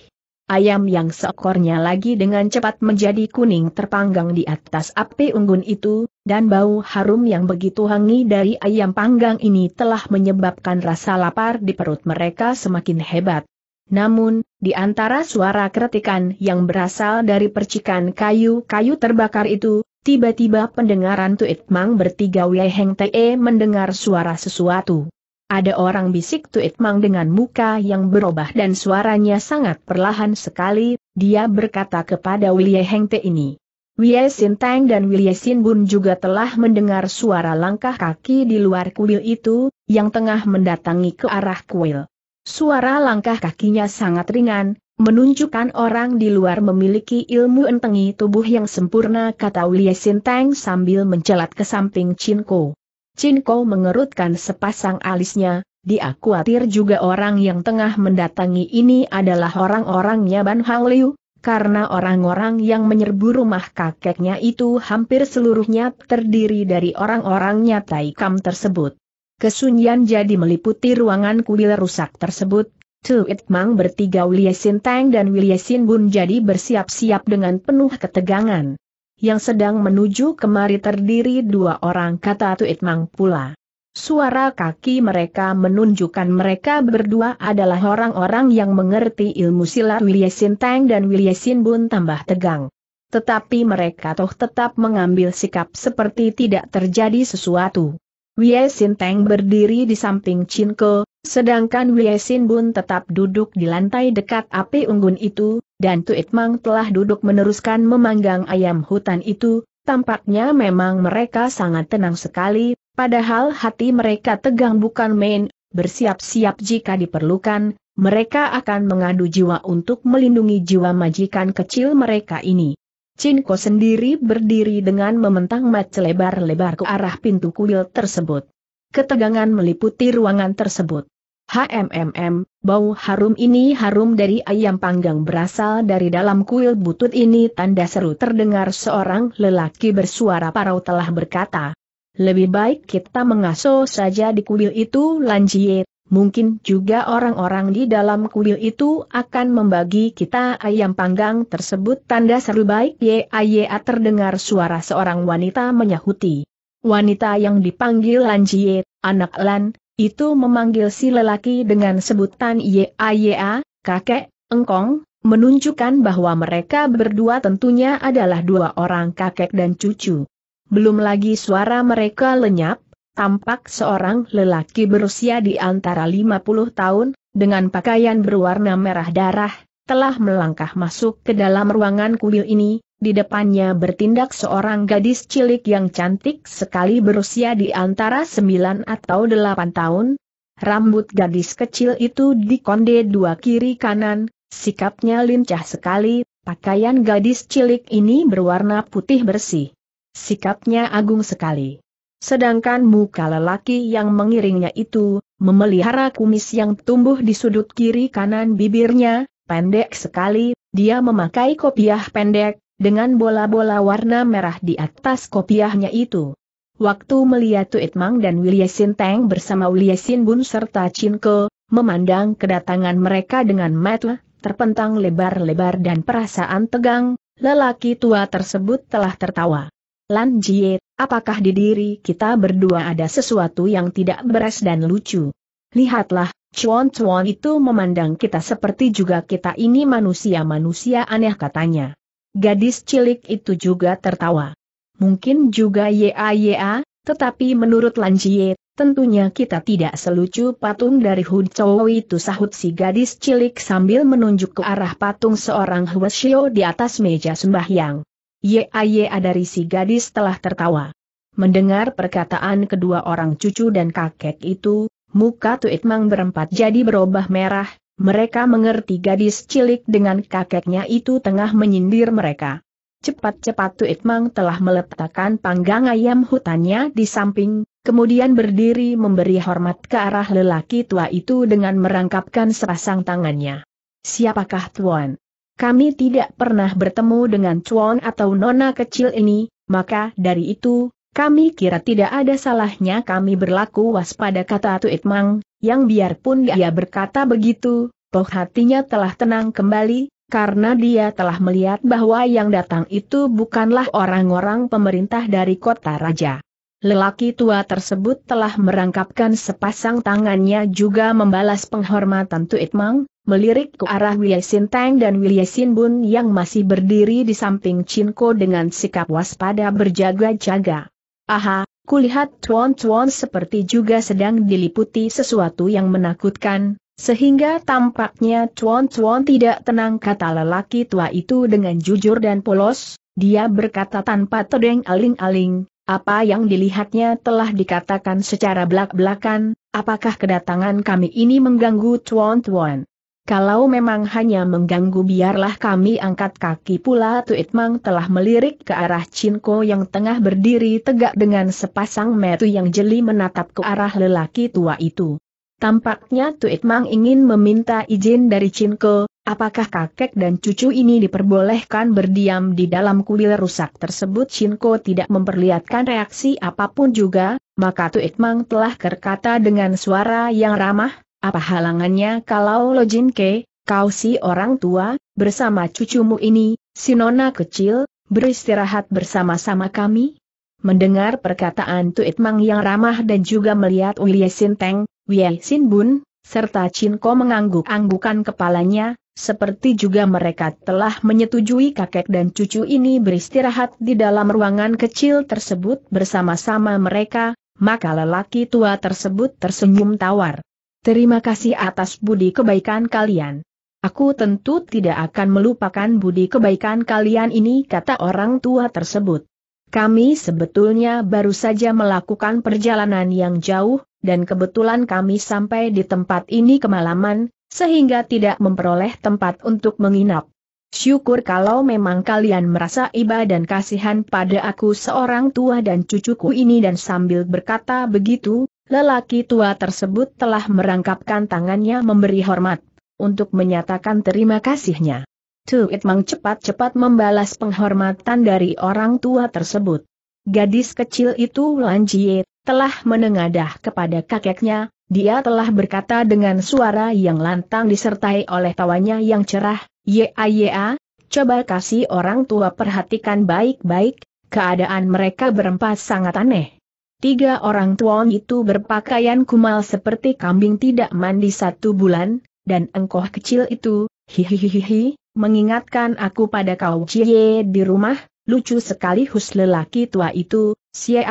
Ayam yang seekornya lagi dengan cepat menjadi kuning terpanggang di atas api unggun itu, dan bau harum yang begitu hangi dari ayam panggang ini telah menyebabkan rasa lapar di perut mereka semakin hebat. Namun, di antara suara kretikan yang berasal dari percikan kayu-kayu terbakar itu, Tiba-tiba pendengaran Tuit Mang bertiga Wei Heng Te e mendengar suara sesuatu. Ada orang bisik Tuit Mang dengan muka yang berubah dan suaranya sangat perlahan sekali, dia berkata kepada Wei Heng Te ini. Wei Tang dan Wei Sin Bun juga telah mendengar suara langkah kaki di luar kuil itu, yang tengah mendatangi ke arah kuil. Suara langkah kakinya sangat ringan, menunjukkan orang di luar memiliki ilmu entengi tubuh yang sempurna kata Lie Sinteng sambil mencelat ke samping Cinko. Cinko mengerutkan sepasang alisnya, dia khawatir juga orang yang tengah mendatangi ini adalah orang-orangnya Ban Hang Liu, karena orang-orang yang menyerbu rumah kakeknya itu hampir seluruhnya terdiri dari orang-orangnya Taikam tersebut. Kesunyian jadi meliputi ruangan kuil rusak tersebut, Tuit Mang bertiga Wiliesin Tang dan Wiliesin Bun jadi bersiap-siap dengan penuh ketegangan. Yang sedang menuju kemari terdiri dua orang kata Tuit Mang pula. Suara kaki mereka menunjukkan mereka berdua adalah orang-orang yang mengerti ilmu silat Wiliesin Tang dan Wiliesin Bun tambah tegang. Tetapi mereka toh tetap mengambil sikap seperti tidak terjadi sesuatu. Wiesin Tang berdiri di samping Chinko, Sedangkan Wiesin Bun tetap duduk di lantai dekat api unggun itu, dan Tuit Mang telah duduk meneruskan memanggang ayam hutan itu, tampaknya memang mereka sangat tenang sekali, padahal hati mereka tegang bukan main, bersiap-siap jika diperlukan, mereka akan mengadu jiwa untuk melindungi jiwa majikan kecil mereka ini. Cinko sendiri berdiri dengan mementang mat lebar-lebar ke arah pintu kuil tersebut. Ketegangan meliputi ruangan tersebut. HMMM, bau harum ini harum dari ayam panggang berasal dari dalam kuil butut ini tanda seru terdengar seorang lelaki bersuara parau telah berkata. Lebih baik kita mengaso saja di kuil itu Lanjie, mungkin juga orang-orang di dalam kuil itu akan membagi kita ayam panggang tersebut tanda seru baik YAYA terdengar suara seorang wanita menyahuti. Wanita yang dipanggil Lanjie, anak Lan, itu memanggil si lelaki dengan sebutan YAYA, kakek, engkong, menunjukkan bahwa mereka berdua tentunya adalah dua orang kakek dan cucu. Belum lagi suara mereka lenyap, tampak seorang lelaki berusia di antara 50 tahun, dengan pakaian berwarna merah darah, telah melangkah masuk ke dalam ruangan kuil ini, di depannya bertindak seorang gadis cilik yang cantik sekali berusia di antara sembilan atau delapan tahun. Rambut gadis kecil itu dikonde dua kiri kanan, sikapnya lincah sekali, pakaian gadis cilik ini berwarna putih bersih. Sikapnya agung sekali. Sedangkan muka lelaki yang mengiringnya itu, memelihara kumis yang tumbuh di sudut kiri kanan bibirnya, pendek sekali, dia memakai kopiah pendek, dengan bola-bola warna merah di atas kopiahnya itu. Waktu melihat Tuit Mang dan Wilya Teng bersama Wilya Bun serta Cinco, memandang kedatangan mereka dengan mata terpentang lebar-lebar dan perasaan tegang, lelaki tua tersebut telah tertawa. Lan Jie, apakah di diri kita berdua ada sesuatu yang tidak beres dan lucu? Lihatlah, Chuan Chuan itu memandang kita seperti juga kita ini manusia-manusia aneh katanya. Gadis cilik itu juga tertawa. Mungkin juga ya-ya, tetapi menurut Lanjie, tentunya kita tidak selucu patung dari Hun Chou itu sahut si gadis cilik sambil menunjuk ke arah patung seorang Huashio di atas meja sembahyang. Ya-ya dari si gadis telah tertawa. Mendengar perkataan kedua orang cucu dan kakek itu, muka Tuit Mang berempat jadi berubah merah, mereka mengerti gadis cilik dengan kakeknya itu tengah menyindir mereka. Cepat-cepat Tuit Mang telah meletakkan panggang ayam hutannya di samping, kemudian berdiri memberi hormat ke arah lelaki tua itu dengan merangkapkan sepasang tangannya. Siapakah Tuan? Kami tidak pernah bertemu dengan Tuan atau Nona kecil ini, maka dari itu, kami kira tidak ada salahnya kami berlaku waspada kata Tuit Mang, yang biarpun ya. dia berkata begitu, toh hatinya telah tenang kembali, karena dia telah melihat bahwa yang datang itu bukanlah orang-orang pemerintah dari kota raja. Lelaki tua tersebut telah merangkapkan sepasang tangannya juga membalas penghormatan Tuitmang, melirik ke arah Wiesin Tang dan Wiesin Bun yang masih berdiri di samping cinco dengan sikap waspada berjaga-jaga. Aha, Kulihat tuan-tuan seperti juga sedang diliputi sesuatu yang menakutkan, sehingga tampaknya tuan-tuan tidak tenang kata lelaki tua itu dengan jujur dan polos, dia berkata tanpa tedeng aling-aling, apa yang dilihatnya telah dikatakan secara belak-belakan, apakah kedatangan kami ini mengganggu tuan-tuan? Kalau memang hanya mengganggu biarlah kami angkat kaki pula Tuit Mang telah melirik ke arah Cinko yang tengah berdiri tegak dengan sepasang metu yang jeli menatap ke arah lelaki tua itu. Tampaknya Tuit Mang ingin meminta izin dari Cinko, apakah kakek dan cucu ini diperbolehkan berdiam di dalam kuil rusak tersebut Cinko tidak memperlihatkan reaksi apapun juga, maka Tuit Mang telah berkata dengan suara yang ramah, apa halangannya kalau Lo Jin Ke, kau si orang tua, bersama cucumu ini, si nona kecil, beristirahat bersama-sama kami? Mendengar perkataan Tuit Mang yang ramah dan juga melihat Sin Teng, Wei Sin Bun, serta Chin Ko mengangguk-anggukan kepalanya, seperti juga mereka telah menyetujui kakek dan cucu ini beristirahat di dalam ruangan kecil tersebut bersama-sama mereka, maka lelaki tua tersebut tersenyum tawar. Terima kasih atas budi kebaikan kalian. Aku tentu tidak akan melupakan budi kebaikan kalian ini kata orang tua tersebut. Kami sebetulnya baru saja melakukan perjalanan yang jauh, dan kebetulan kami sampai di tempat ini kemalaman, sehingga tidak memperoleh tempat untuk menginap. Syukur kalau memang kalian merasa iba dan kasihan pada aku seorang tua dan cucuku ini dan sambil berkata begitu, Lelaki tua tersebut telah merangkapkan tangannya memberi hormat, untuk menyatakan terima kasihnya. Tu Mang cepat-cepat membalas penghormatan dari orang tua tersebut. Gadis kecil itu Lan Jie, telah menengadah kepada kakeknya, dia telah berkata dengan suara yang lantang disertai oleh tawanya yang cerah, "Ya, Yea, coba kasih orang tua perhatikan baik-baik, keadaan mereka berempat sangat aneh. Tiga orang tua itu berpakaian kumal seperti kambing tidak mandi satu bulan, dan engkoh kecil itu, hihihihi, mengingatkan aku pada kau cie di rumah, lucu sekali hus lelaki tua itu, cia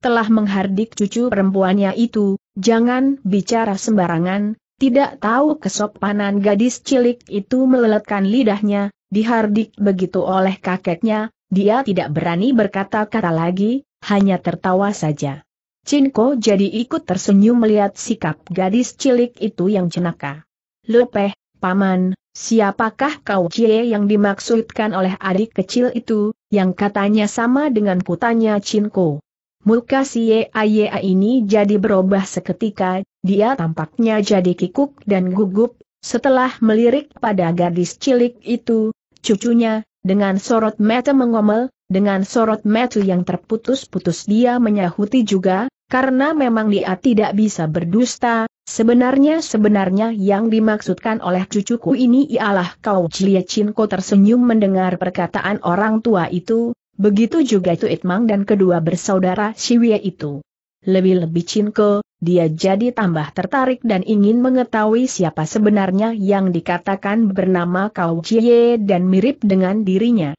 telah menghardik cucu perempuannya itu, jangan bicara sembarangan, tidak tahu kesopanan gadis cilik itu meleletkan lidahnya, dihardik begitu oleh kakeknya, dia tidak berani berkata-kata lagi, hanya tertawa saja. Cinko jadi ikut tersenyum melihat sikap gadis cilik itu yang jenaka. Lepeh, paman, siapakah kau Cie yang dimaksudkan oleh adik kecil itu, yang katanya sama dengan kutanya Cinko? Muka si Yaya ini jadi berubah seketika, dia tampaknya jadi kikuk dan gugup, setelah melirik pada gadis cilik itu, cucunya, dengan sorot mata mengomel, dengan sorot metu yang terputus-putus dia menyahuti juga, karena memang dia tidak bisa berdusta, sebenarnya-sebenarnya yang dimaksudkan oleh cucuku ini ialah kau Cilia Cinko tersenyum mendengar perkataan orang tua itu, begitu juga itu Tuitmang dan kedua bersaudara Siwie itu. Lebih-lebih Cinko, dia jadi tambah tertarik dan ingin mengetahui siapa sebenarnya yang dikatakan bernama kau Cie dan mirip dengan dirinya.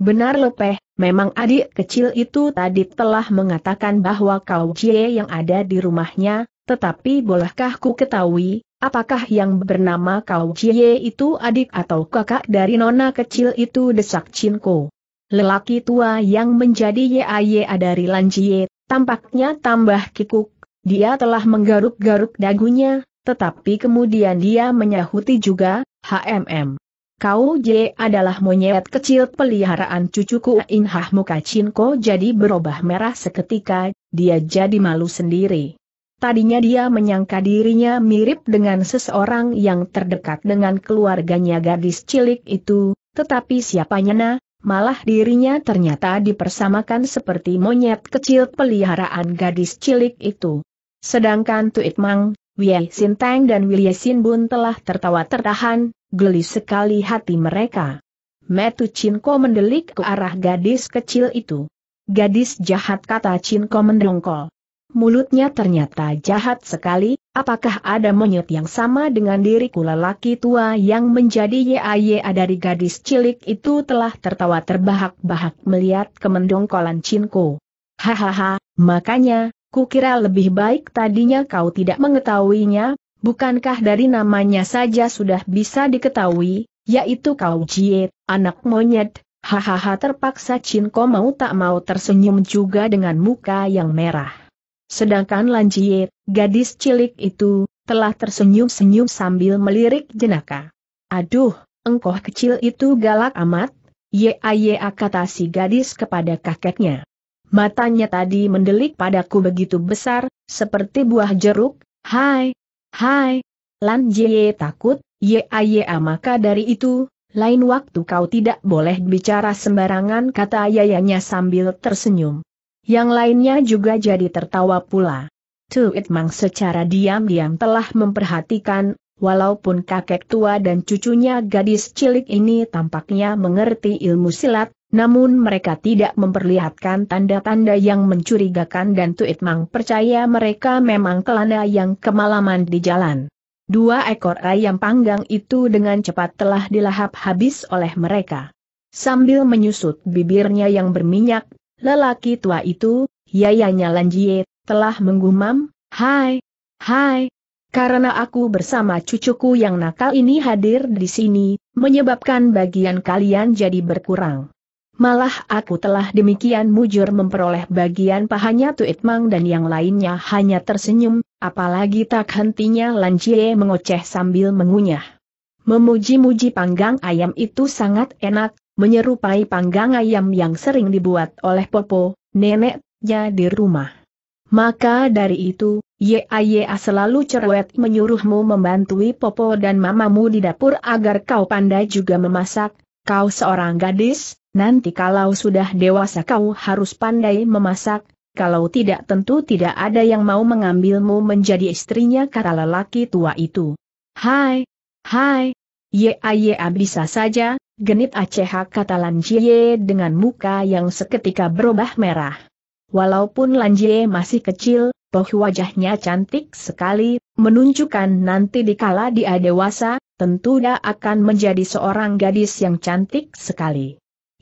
Benar Lepeh, memang adik kecil itu tadi telah mengatakan bahwa kau Cie yang ada di rumahnya, tetapi bolehkah ku ketahui, apakah yang bernama kau Cie itu adik atau kakak dari nona kecil itu desak Cinko? Lelaki tua yang menjadi YAY dari Lanjie, tampaknya tambah kikuk, dia telah menggaruk-garuk dagunya, tetapi kemudian dia menyahuti juga, HMM. Kau J adalah monyet kecil peliharaan cucuku Inhah muka Cinko jadi berubah merah seketika, dia jadi malu sendiri. Tadinya dia menyangka dirinya mirip dengan seseorang yang terdekat dengan keluarganya gadis cilik itu, tetapi siapanya nyana, malah dirinya ternyata dipersamakan seperti monyet kecil peliharaan gadis cilik itu. Sedangkan Tuit Mang, Wei Tang dan Sin Bun telah tertawa tertahan, geli sekali hati mereka. Metu Cinko mendelik ke arah gadis kecil itu. Gadis jahat kata Cinko mendongkol. Mulutnya ternyata jahat sekali, apakah ada monyet yang sama dengan diriku lelaki tua yang menjadi YAYA dari gadis cilik itu telah tertawa terbahak-bahak melihat kemendongkolan Cinko. Hahaha, makanya, Kukira lebih baik tadinya kau tidak mengetahuinya, bukankah dari namanya saja sudah bisa diketahui, yaitu kau Jiet, anak monyet, hahaha terpaksa Cinko mau tak mau tersenyum juga dengan muka yang merah. Sedangkan Lan Jie, gadis cilik itu, telah tersenyum-senyum sambil melirik jenaka. Aduh, engkau kecil itu galak amat, ye kata si gadis kepada kakeknya. Matanya tadi mendelik padaku begitu besar, seperti buah jeruk, hai, hai. Lan Jie takut, ye ya maka dari itu, lain waktu kau tidak boleh bicara sembarangan kata ayahnya sambil tersenyum. Yang lainnya juga jadi tertawa pula. Tuit Mang secara diam-diam telah memperhatikan, walaupun kakek tua dan cucunya gadis cilik ini tampaknya mengerti ilmu silat, namun mereka tidak memperlihatkan tanda-tanda yang mencurigakan dan Tuit Mang percaya mereka memang kelana yang kemalaman di jalan. Dua ekor ayam panggang itu dengan cepat telah dilahap habis oleh mereka. Sambil menyusut bibirnya yang berminyak, lelaki tua itu, Yayanya Lanjie, telah menggumam, Hai, hai, karena aku bersama cucuku yang nakal ini hadir di sini, menyebabkan bagian kalian jadi berkurang. Malah aku telah demikian mujur memperoleh bagian pahanya Tuitmang dan yang lainnya hanya tersenyum, apalagi tak hentinya Lan Jie mengoceh sambil mengunyah. Memuji-muji panggang ayam itu sangat enak, menyerupai panggang ayam yang sering dibuat oleh Popo, neneknya di rumah. Maka dari itu, Yaya selalu cerewet menyuruhmu membantui Popo dan mamamu di dapur agar kau pandai juga memasak, kau seorang gadis, Nanti kalau sudah dewasa kau harus pandai memasak, kalau tidak tentu tidak ada yang mau mengambilmu menjadi istrinya kata lelaki tua itu. Hai, hai, ya bisa saja, genit Aceh kata Lanjie dengan muka yang seketika berubah merah. Walaupun Lanjie masih kecil, toh wajahnya cantik sekali, menunjukkan nanti dikala dia dewasa, tentu dia akan menjadi seorang gadis yang cantik sekali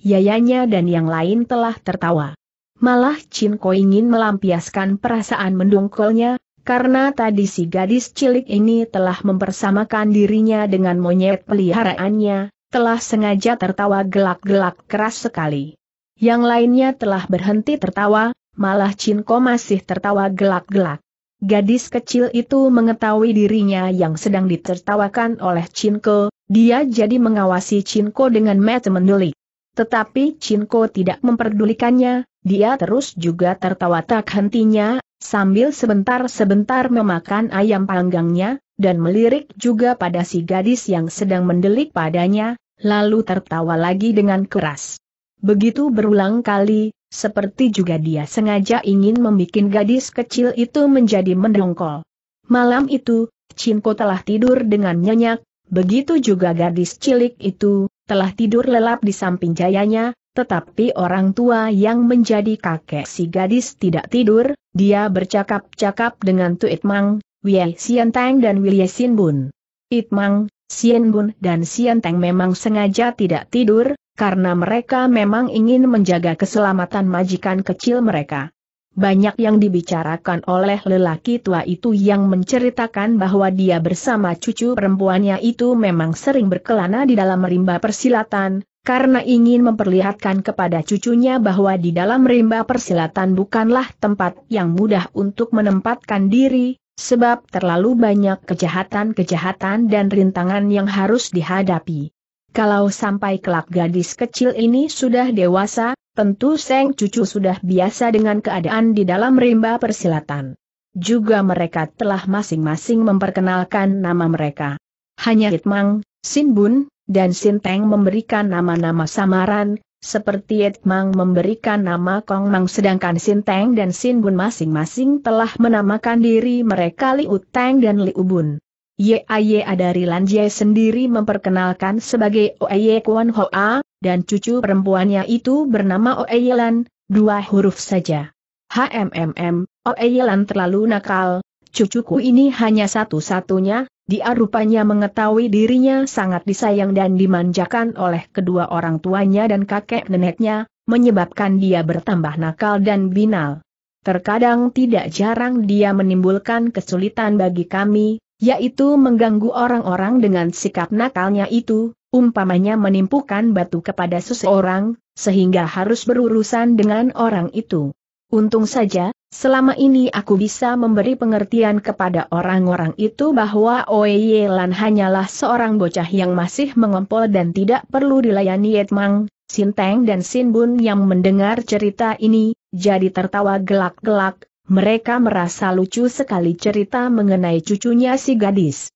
yayanya dan yang lain telah tertawa. Malah Chin Ko ingin melampiaskan perasaan mendongkolnya, karena tadi si gadis cilik ini telah mempersamakan dirinya dengan monyet peliharaannya, telah sengaja tertawa gelak-gelak keras sekali. Yang lainnya telah berhenti tertawa, malah Chin Ko masih tertawa gelak-gelak. Gadis kecil itu mengetahui dirinya yang sedang ditertawakan oleh Chin Ko, dia jadi mengawasi Chin Ko dengan mata menulik. Tetapi Cinco tidak memperdulikannya, dia terus juga tertawa tak hentinya, sambil sebentar-sebentar memakan ayam panggangnya, dan melirik juga pada si gadis yang sedang mendelik padanya, lalu tertawa lagi dengan keras. Begitu berulang kali, seperti juga dia sengaja ingin membuat gadis kecil itu menjadi mendongkol. Malam itu, Cinco telah tidur dengan nyenyak, begitu juga gadis cilik itu, telah tidur lelap di samping jayanya, tetapi orang tua yang menjadi kakek si gadis tidak tidur, dia bercakap-cakap dengan Tu Itmang, Wei Teng dan Wilye Bun. Itmang, Bun dan Teng memang sengaja tidak tidur, karena mereka memang ingin menjaga keselamatan majikan kecil mereka banyak yang dibicarakan oleh lelaki tua itu yang menceritakan bahwa dia bersama cucu perempuannya itu memang sering berkelana di dalam rimba persilatan, karena ingin memperlihatkan kepada cucunya bahwa di dalam rimba persilatan bukanlah tempat yang mudah untuk menempatkan diri, sebab terlalu banyak kejahatan-kejahatan dan rintangan yang harus dihadapi. Kalau sampai kelak gadis kecil ini sudah dewasa, Tentu Seng Cucu sudah biasa dengan keadaan di dalam rimba persilatan. Juga mereka telah masing-masing memperkenalkan nama mereka. Hanya Sin Bun, dan Sin Teng memberikan nama-nama samaran, seperti Hitmang memberikan nama Kong Mang sedangkan Sin Teng dan Sin Bun masing-masing telah menamakan diri mereka Li Uteng dan Li Ubun. Ye dari Lan Jie sendiri memperkenalkan sebagai Oye Kwan Hoa, dan cucu perempuannya itu bernama Oeyelan, dua huruf saja. HMMM, Oeyelan terlalu nakal, cucuku ini hanya satu-satunya, dia rupanya mengetahui dirinya sangat disayang dan dimanjakan oleh kedua orang tuanya dan kakek neneknya, menyebabkan dia bertambah nakal dan binal. Terkadang tidak jarang dia menimbulkan kesulitan bagi kami, yaitu mengganggu orang-orang dengan sikap nakalnya itu, umpamanya menimpukan batu kepada seseorang, sehingga harus berurusan dengan orang itu. Untung saja, selama ini aku bisa memberi pengertian kepada orang-orang itu bahwa Oye Lan hanyalah seorang bocah yang masih mengompol dan tidak perlu dilayani Yetmang, Sinteng dan Sinbun yang mendengar cerita ini, jadi tertawa gelak-gelak, mereka merasa lucu sekali cerita mengenai cucunya si gadis.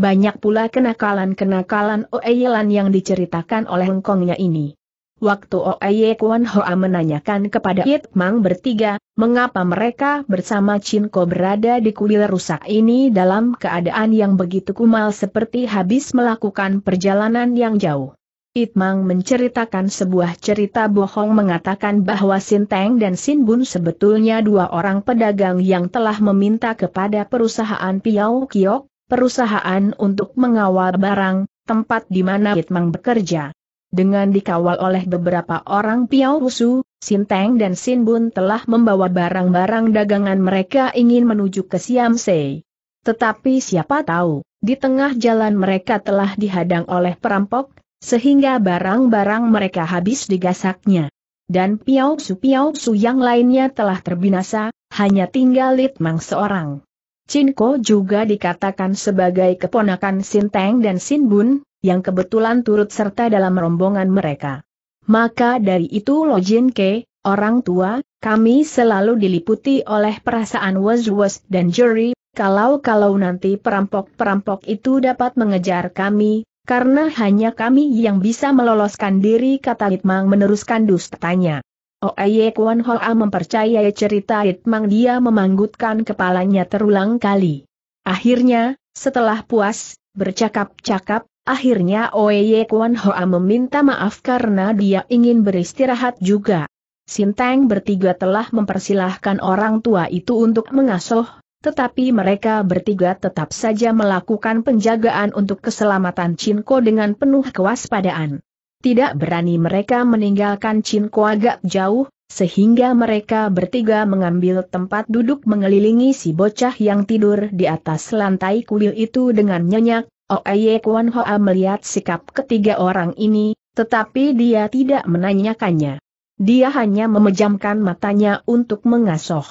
Banyak pula kenakalan-kenakalan Oeyelan yang diceritakan oleh Kongnya ini. Waktu Oeye Kwan Hoa menanyakan kepada Yit Mang bertiga, mengapa mereka bersama Cinko berada di kuil rusak ini dalam keadaan yang begitu kumal seperti habis melakukan perjalanan yang jauh. Itmang menceritakan sebuah cerita bohong mengatakan bahwa Sinteng dan Bun sebetulnya dua orang pedagang yang telah meminta kepada perusahaan Piao Kiok perusahaan untuk mengawal barang, tempat di mana Itmang bekerja. Dengan dikawal oleh beberapa orang Piao Wusu, Sinteng dan Sinbun telah membawa barang-barang dagangan mereka ingin menuju ke Siamsei. Tetapi siapa tahu, di tengah jalan mereka telah dihadang oleh perampok, sehingga barang-barang mereka habis digasaknya. Dan Piao Su Piao Su yang lainnya telah terbinasa, hanya tinggal Litmang seorang. Chin Ko juga dikatakan sebagai keponakan Sin Teng dan Sin Bun, yang kebetulan turut serta dalam rombongan mereka. Maka dari itu Lo Jin Ke, orang tua, kami selalu diliputi oleh perasaan was-was dan juri, kalau-kalau nanti perampok-perampok itu dapat mengejar kami, karena hanya kami yang bisa meloloskan diri kata Litmang meneruskan dustanya. Oye oh, Kwon Hoa mempercayai cerita Itmang dia memanggutkan kepalanya terulang kali. Akhirnya, setelah puas, bercakap-cakap, akhirnya Oye Kwon Hoa meminta maaf karena dia ingin beristirahat juga. Sinteng bertiga telah mempersilahkan orang tua itu untuk mengasuh, tetapi mereka bertiga tetap saja melakukan penjagaan untuk keselamatan Cinko dengan penuh kewaspadaan. Tidak berani mereka meninggalkan Cinko agak jauh, sehingga mereka bertiga mengambil tempat duduk mengelilingi si bocah yang tidur di atas lantai kuil itu dengan nyenyak. Oye Kuan Hoa melihat sikap ketiga orang ini, tetapi dia tidak menanyakannya. Dia hanya memejamkan matanya untuk mengasoh.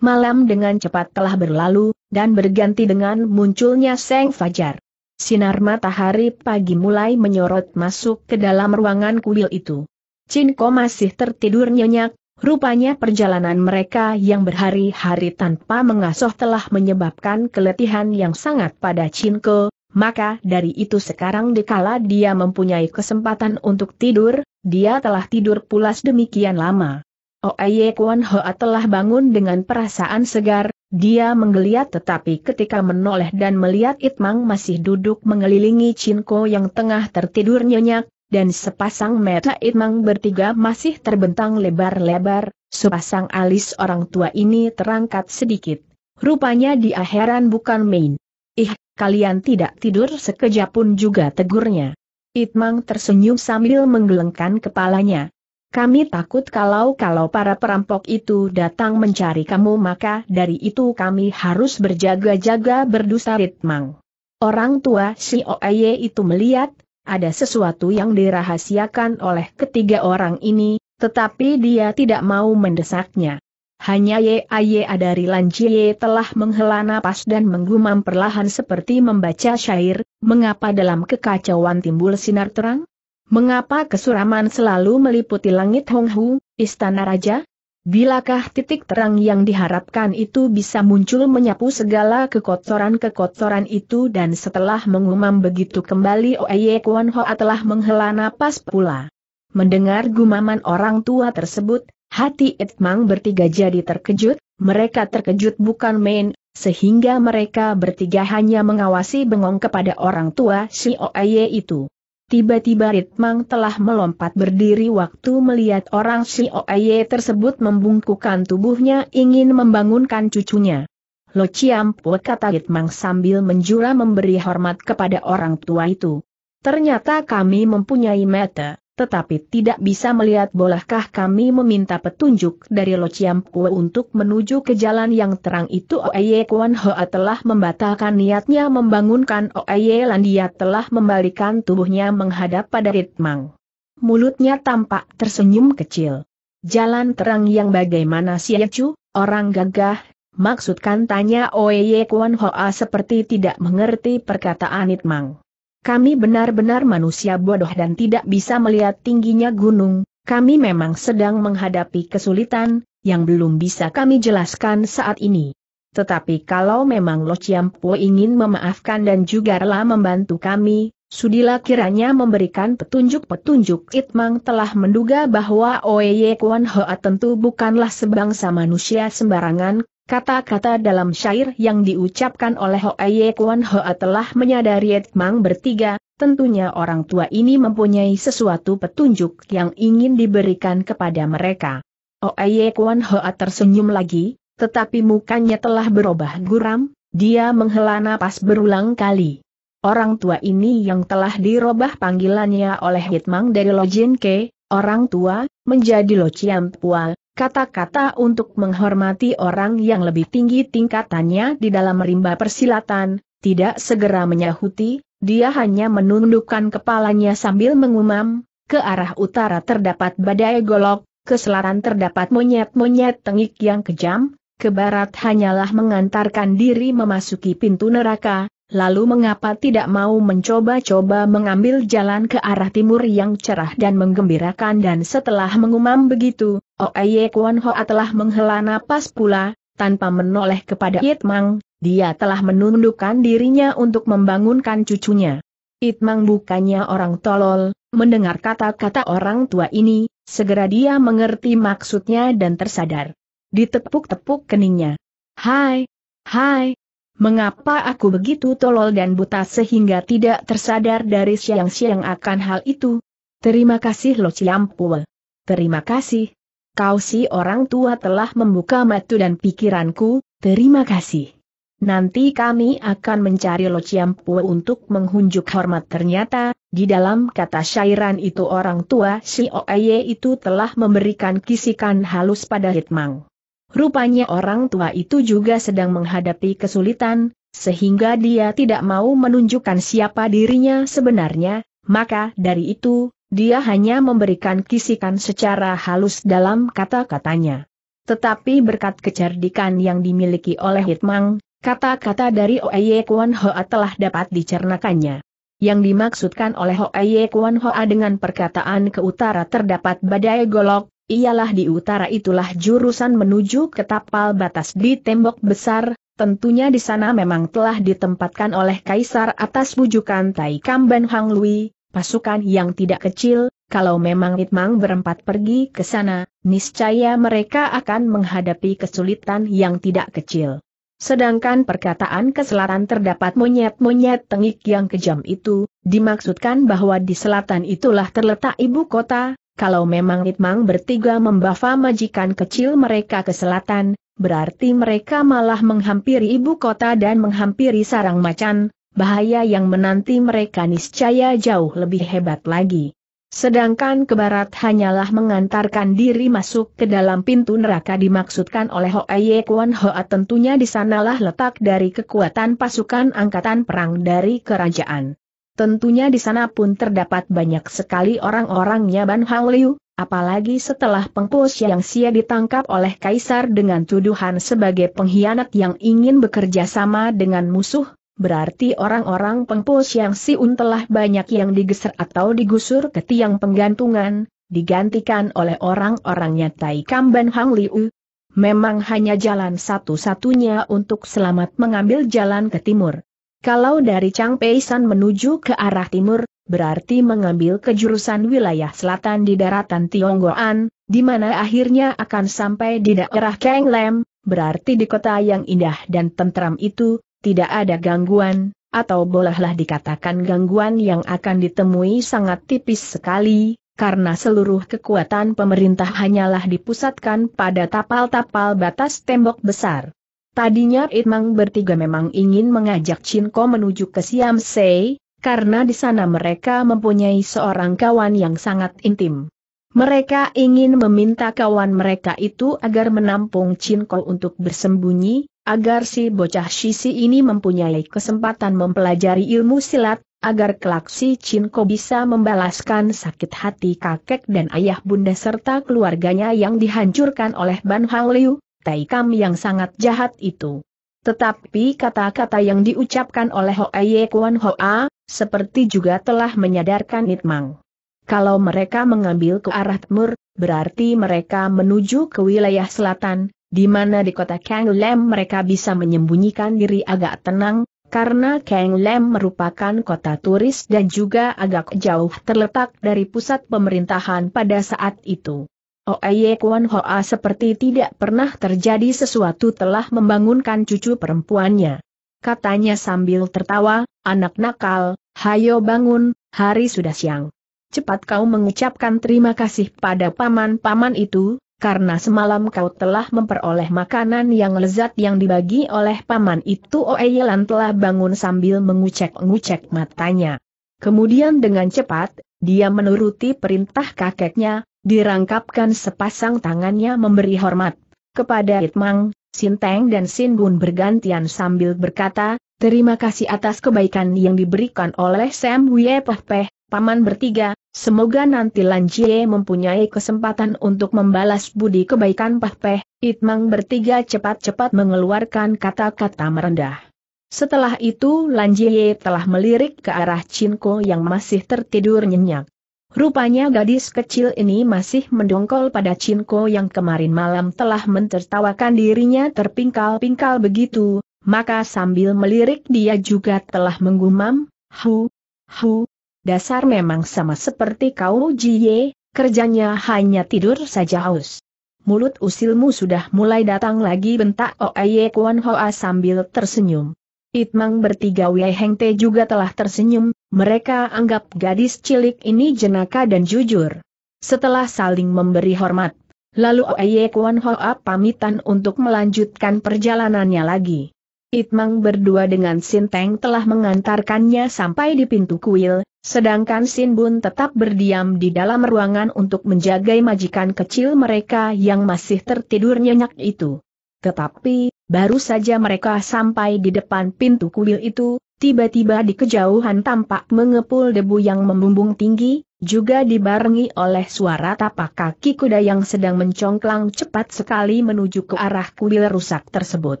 Malam dengan cepat telah berlalu, dan berganti dengan munculnya Seng Fajar. Sinar matahari pagi mulai menyorot masuk ke dalam ruangan kuil itu. Cinko masih tertidur nyenyak, rupanya perjalanan mereka yang berhari-hari tanpa mengasuh telah menyebabkan keletihan yang sangat pada Cinko, maka dari itu sekarang dikala dia mempunyai kesempatan untuk tidur, dia telah tidur pulas demikian lama. Oeye Kwon Hoa telah bangun dengan perasaan segar, dia menggeliat tetapi ketika menoleh dan melihat Itmang masih duduk mengelilingi Cinko yang tengah tertidur nyenyak, dan sepasang mata Itmang bertiga masih terbentang lebar-lebar, sepasang alis orang tua ini terangkat sedikit. Rupanya dia heran bukan main. Ih, kalian tidak tidur sekejap pun juga tegurnya. Itmang tersenyum sambil menggelengkan kepalanya. Kami takut kalau-kalau para perampok itu datang mencari kamu maka dari itu kami harus berjaga-jaga berdusta ritmang. Orang tua si Oaye itu melihat, ada sesuatu yang dirahasiakan oleh ketiga orang ini, tetapi dia tidak mau mendesaknya. Hanya Aye dari Lanjie telah menghela napas dan menggumam perlahan seperti membaca syair, mengapa dalam kekacauan timbul sinar terang? Mengapa kesuraman selalu meliputi langit Honghu, istana raja? Bilakah titik terang yang diharapkan itu bisa muncul menyapu segala kekotoran-kekotoran itu dan setelah mengumam begitu kembali Oye Kwon Hoa telah menghela napas pula. Mendengar gumaman orang tua tersebut, hati Itmang bertiga jadi terkejut, mereka terkejut bukan main, sehingga mereka bertiga hanya mengawasi bengong kepada orang tua si Oye itu. Tiba-tiba Ritmang telah melompat berdiri waktu melihat orang si Oaye tersebut membungkukkan tubuhnya ingin membangunkan cucunya. Lo Ciampu kata Ritmang sambil menjura memberi hormat kepada orang tua itu. Ternyata kami mempunyai mata tetapi tidak bisa melihat bolehkah kami meminta petunjuk dari Lo Chiam untuk menuju ke jalan yang terang itu Oeye Kuan Hoa telah membatalkan niatnya membangunkan Oeye Landia telah membalikan tubuhnya menghadap pada Ritmang. Mulutnya tampak tersenyum kecil. Jalan terang yang bagaimana Yechu, orang gagah, maksudkan tanya Oeye Kuan Hoa seperti tidak mengerti perkataan Ritmang kami benar-benar manusia bodoh dan tidak bisa melihat tingginya gunung, kami memang sedang menghadapi kesulitan, yang belum bisa kami jelaskan saat ini. Tetapi kalau memang Lo Chiampo ingin memaafkan dan juga rela membantu kami, sudilah kiranya memberikan petunjuk-petunjuk Itmang telah menduga bahwa Oeye Kuan Hoa tentu bukanlah sebangsa manusia sembarangan, Kata-kata dalam syair yang diucapkan oleh Ho Ye Kwan Hoa telah menyadari Mang bertiga, tentunya orang tua ini mempunyai sesuatu petunjuk yang ingin diberikan kepada mereka. Ho Ye Kwan Hoa tersenyum lagi, tetapi mukanya telah berubah guram, dia menghela napas berulang kali. Orang tua ini yang telah dirobah panggilannya oleh Hitmang dari Lo Jin Ke, orang tua, menjadi Lo Chiam Pual, kata-kata untuk menghormati orang yang lebih tinggi tingkatannya di dalam rimba persilatan, tidak segera menyahuti, dia hanya menundukkan kepalanya sambil mengumam, ke arah utara terdapat badai golok, ke selatan terdapat monyet-monyet tengik yang kejam, ke barat hanyalah mengantarkan diri memasuki pintu neraka, lalu mengapa tidak mau mencoba-coba mengambil jalan ke arah timur yang cerah dan menggembirakan dan setelah mengumam begitu, Oeye Kwon Ho telah menghela napas pula, tanpa menoleh kepada Itmang, dia telah menundukkan dirinya untuk membangunkan cucunya. Itmang bukannya orang tolol, mendengar kata-kata orang tua ini, segera dia mengerti maksudnya dan tersadar. Ditepuk-tepuk keningnya. Hai, hai, Mengapa aku begitu tolol dan buta sehingga tidak tersadar dari siang-siang akan hal itu? Terima kasih Lo Ciampul. Terima kasih. Kau si orang tua telah membuka mata dan pikiranku, terima kasih. Nanti kami akan mencari Lo Ciampul untuk menghunjuk hormat ternyata, di dalam kata syairan itu orang tua si Oeye itu telah memberikan kisikan halus pada Hitmang. Rupanya orang tua itu juga sedang menghadapi kesulitan, sehingga dia tidak mau menunjukkan siapa dirinya sebenarnya, maka dari itu, dia hanya memberikan kisikan secara halus dalam kata-katanya. Tetapi berkat kecerdikan yang dimiliki oleh Hitmang, kata-kata dari Oeye Kuan Hoa telah dapat dicernakannya. Yang dimaksudkan oleh Oeye Kuan Hoa dengan perkataan ke utara terdapat badai golok, ialah di utara itulah jurusan menuju ke tapal batas di tembok besar, tentunya di sana memang telah ditempatkan oleh Kaisar atas bujukan Tai kamben Hang Lui, pasukan yang tidak kecil, kalau memang Itmang berempat pergi ke sana, niscaya mereka akan menghadapi kesulitan yang tidak kecil. Sedangkan perkataan ke terdapat monyet-monyet tengik yang kejam itu, dimaksudkan bahwa di selatan itulah terletak ibu kota, kalau memang Itmang bertiga membawa majikan kecil mereka ke selatan, berarti mereka malah menghampiri ibu kota dan menghampiri sarang macan, bahaya yang menanti mereka niscaya jauh lebih hebat lagi. Sedangkan ke barat hanyalah mengantarkan diri masuk ke dalam pintu neraka dimaksudkan oleh Hoa Kwan Hoa tentunya disanalah letak dari kekuatan pasukan angkatan perang dari kerajaan. Tentunya di sana pun terdapat banyak sekali orang orangnya Ban Hao Liu, apalagi setelah pengpus Yang Sia ditangkap oleh Kaisar dengan tuduhan sebagai pengkhianat yang ingin bekerja sama dengan musuh, berarti orang-orang pengpus Yang Siun telah banyak yang digeser atau digusur ke tiang penggantungan, digantikan oleh orang-orangnya Tai Ban Hang Liu. Memang hanya jalan satu-satunya untuk selamat mengambil jalan ke timur. Kalau dari Chang Changpeisan menuju ke arah timur, berarti mengambil kejurusan wilayah selatan di daratan Tionggoan, di mana akhirnya akan sampai di daerah Kenglem, berarti di kota yang indah dan tentram itu, tidak ada gangguan, atau bolehlah dikatakan gangguan yang akan ditemui sangat tipis sekali, karena seluruh kekuatan pemerintah hanyalah dipusatkan pada tapal-tapal batas tembok besar. Tadinya Itmang bertiga memang ingin mengajak Cinko menuju ke Siam Sei, karena di sana mereka mempunyai seorang kawan yang sangat intim. Mereka ingin meminta kawan mereka itu agar menampung Cinko untuk bersembunyi, agar si bocah Shishi ini mempunyai kesempatan mempelajari ilmu silat, agar kelak si Cinko bisa membalaskan sakit hati kakek dan ayah bunda serta keluarganya yang dihancurkan oleh Ban Hang Liu, Taikam yang sangat jahat itu. Tetapi kata-kata yang diucapkan oleh Hoa Kwan Hoa, seperti juga telah menyadarkan Nitmang. Kalau mereka mengambil ke arah timur, berarti mereka menuju ke wilayah selatan, di mana di kota Kang Lem mereka bisa menyembunyikan diri agak tenang, karena Kang Lem merupakan kota turis dan juga agak jauh terletak dari pusat pemerintahan pada saat itu. Oye oh, Kuan Hoa seperti tidak pernah terjadi sesuatu telah membangunkan cucu perempuannya. Katanya sambil tertawa, anak nakal, hayo bangun, hari sudah siang. Cepat kau mengucapkan terima kasih pada paman-paman itu, karena semalam kau telah memperoleh makanan yang lezat yang dibagi oleh paman itu oh, Lan telah bangun sambil mengucek-ngucek matanya. Kemudian dengan cepat, dia menuruti perintah kakeknya, Dirangkapkan sepasang tangannya memberi hormat kepada Itmang, Sinteng dan Sinbun bergantian sambil berkata, Terima kasih atas kebaikan yang diberikan oleh Sam Wye Peh, Paman bertiga, semoga nanti Lan Jie mempunyai kesempatan untuk membalas budi kebaikan Peh Peh, Itmang bertiga cepat-cepat mengeluarkan kata-kata merendah. Setelah itu Lan Jie telah melirik ke arah Chinko yang masih tertidur nyenyak. Rupanya gadis kecil ini masih mendongkol pada Cinko yang kemarin malam telah mentertawakan dirinya terpingkal-pingkal begitu, maka sambil melirik dia juga telah menggumam, hu, hu, dasar memang sama seperti kau Jiye, kerjanya hanya tidur saja haus. Mulut usilmu sudah mulai datang lagi bentak Oaye Kwon Hoa sambil tersenyum. Itmang bertiga Wei Heng Te juga telah tersenyum, mereka anggap gadis cilik ini jenaka dan jujur. Setelah saling memberi hormat, lalu Oye Kwan Hoa pamitan untuk melanjutkan perjalanannya lagi. Itmang berdua dengan Sinteng telah mengantarkannya sampai di pintu kuil, sedangkan Sin Bun tetap berdiam di dalam ruangan untuk menjaga majikan kecil mereka yang masih tertidur nyenyak itu. Tetapi, baru saja mereka sampai di depan pintu kuil itu, Tiba-tiba di kejauhan tampak mengepul debu yang membumbung tinggi, juga dibarengi oleh suara tapak kaki kuda yang sedang mencongklang cepat sekali menuju ke arah kuil rusak tersebut.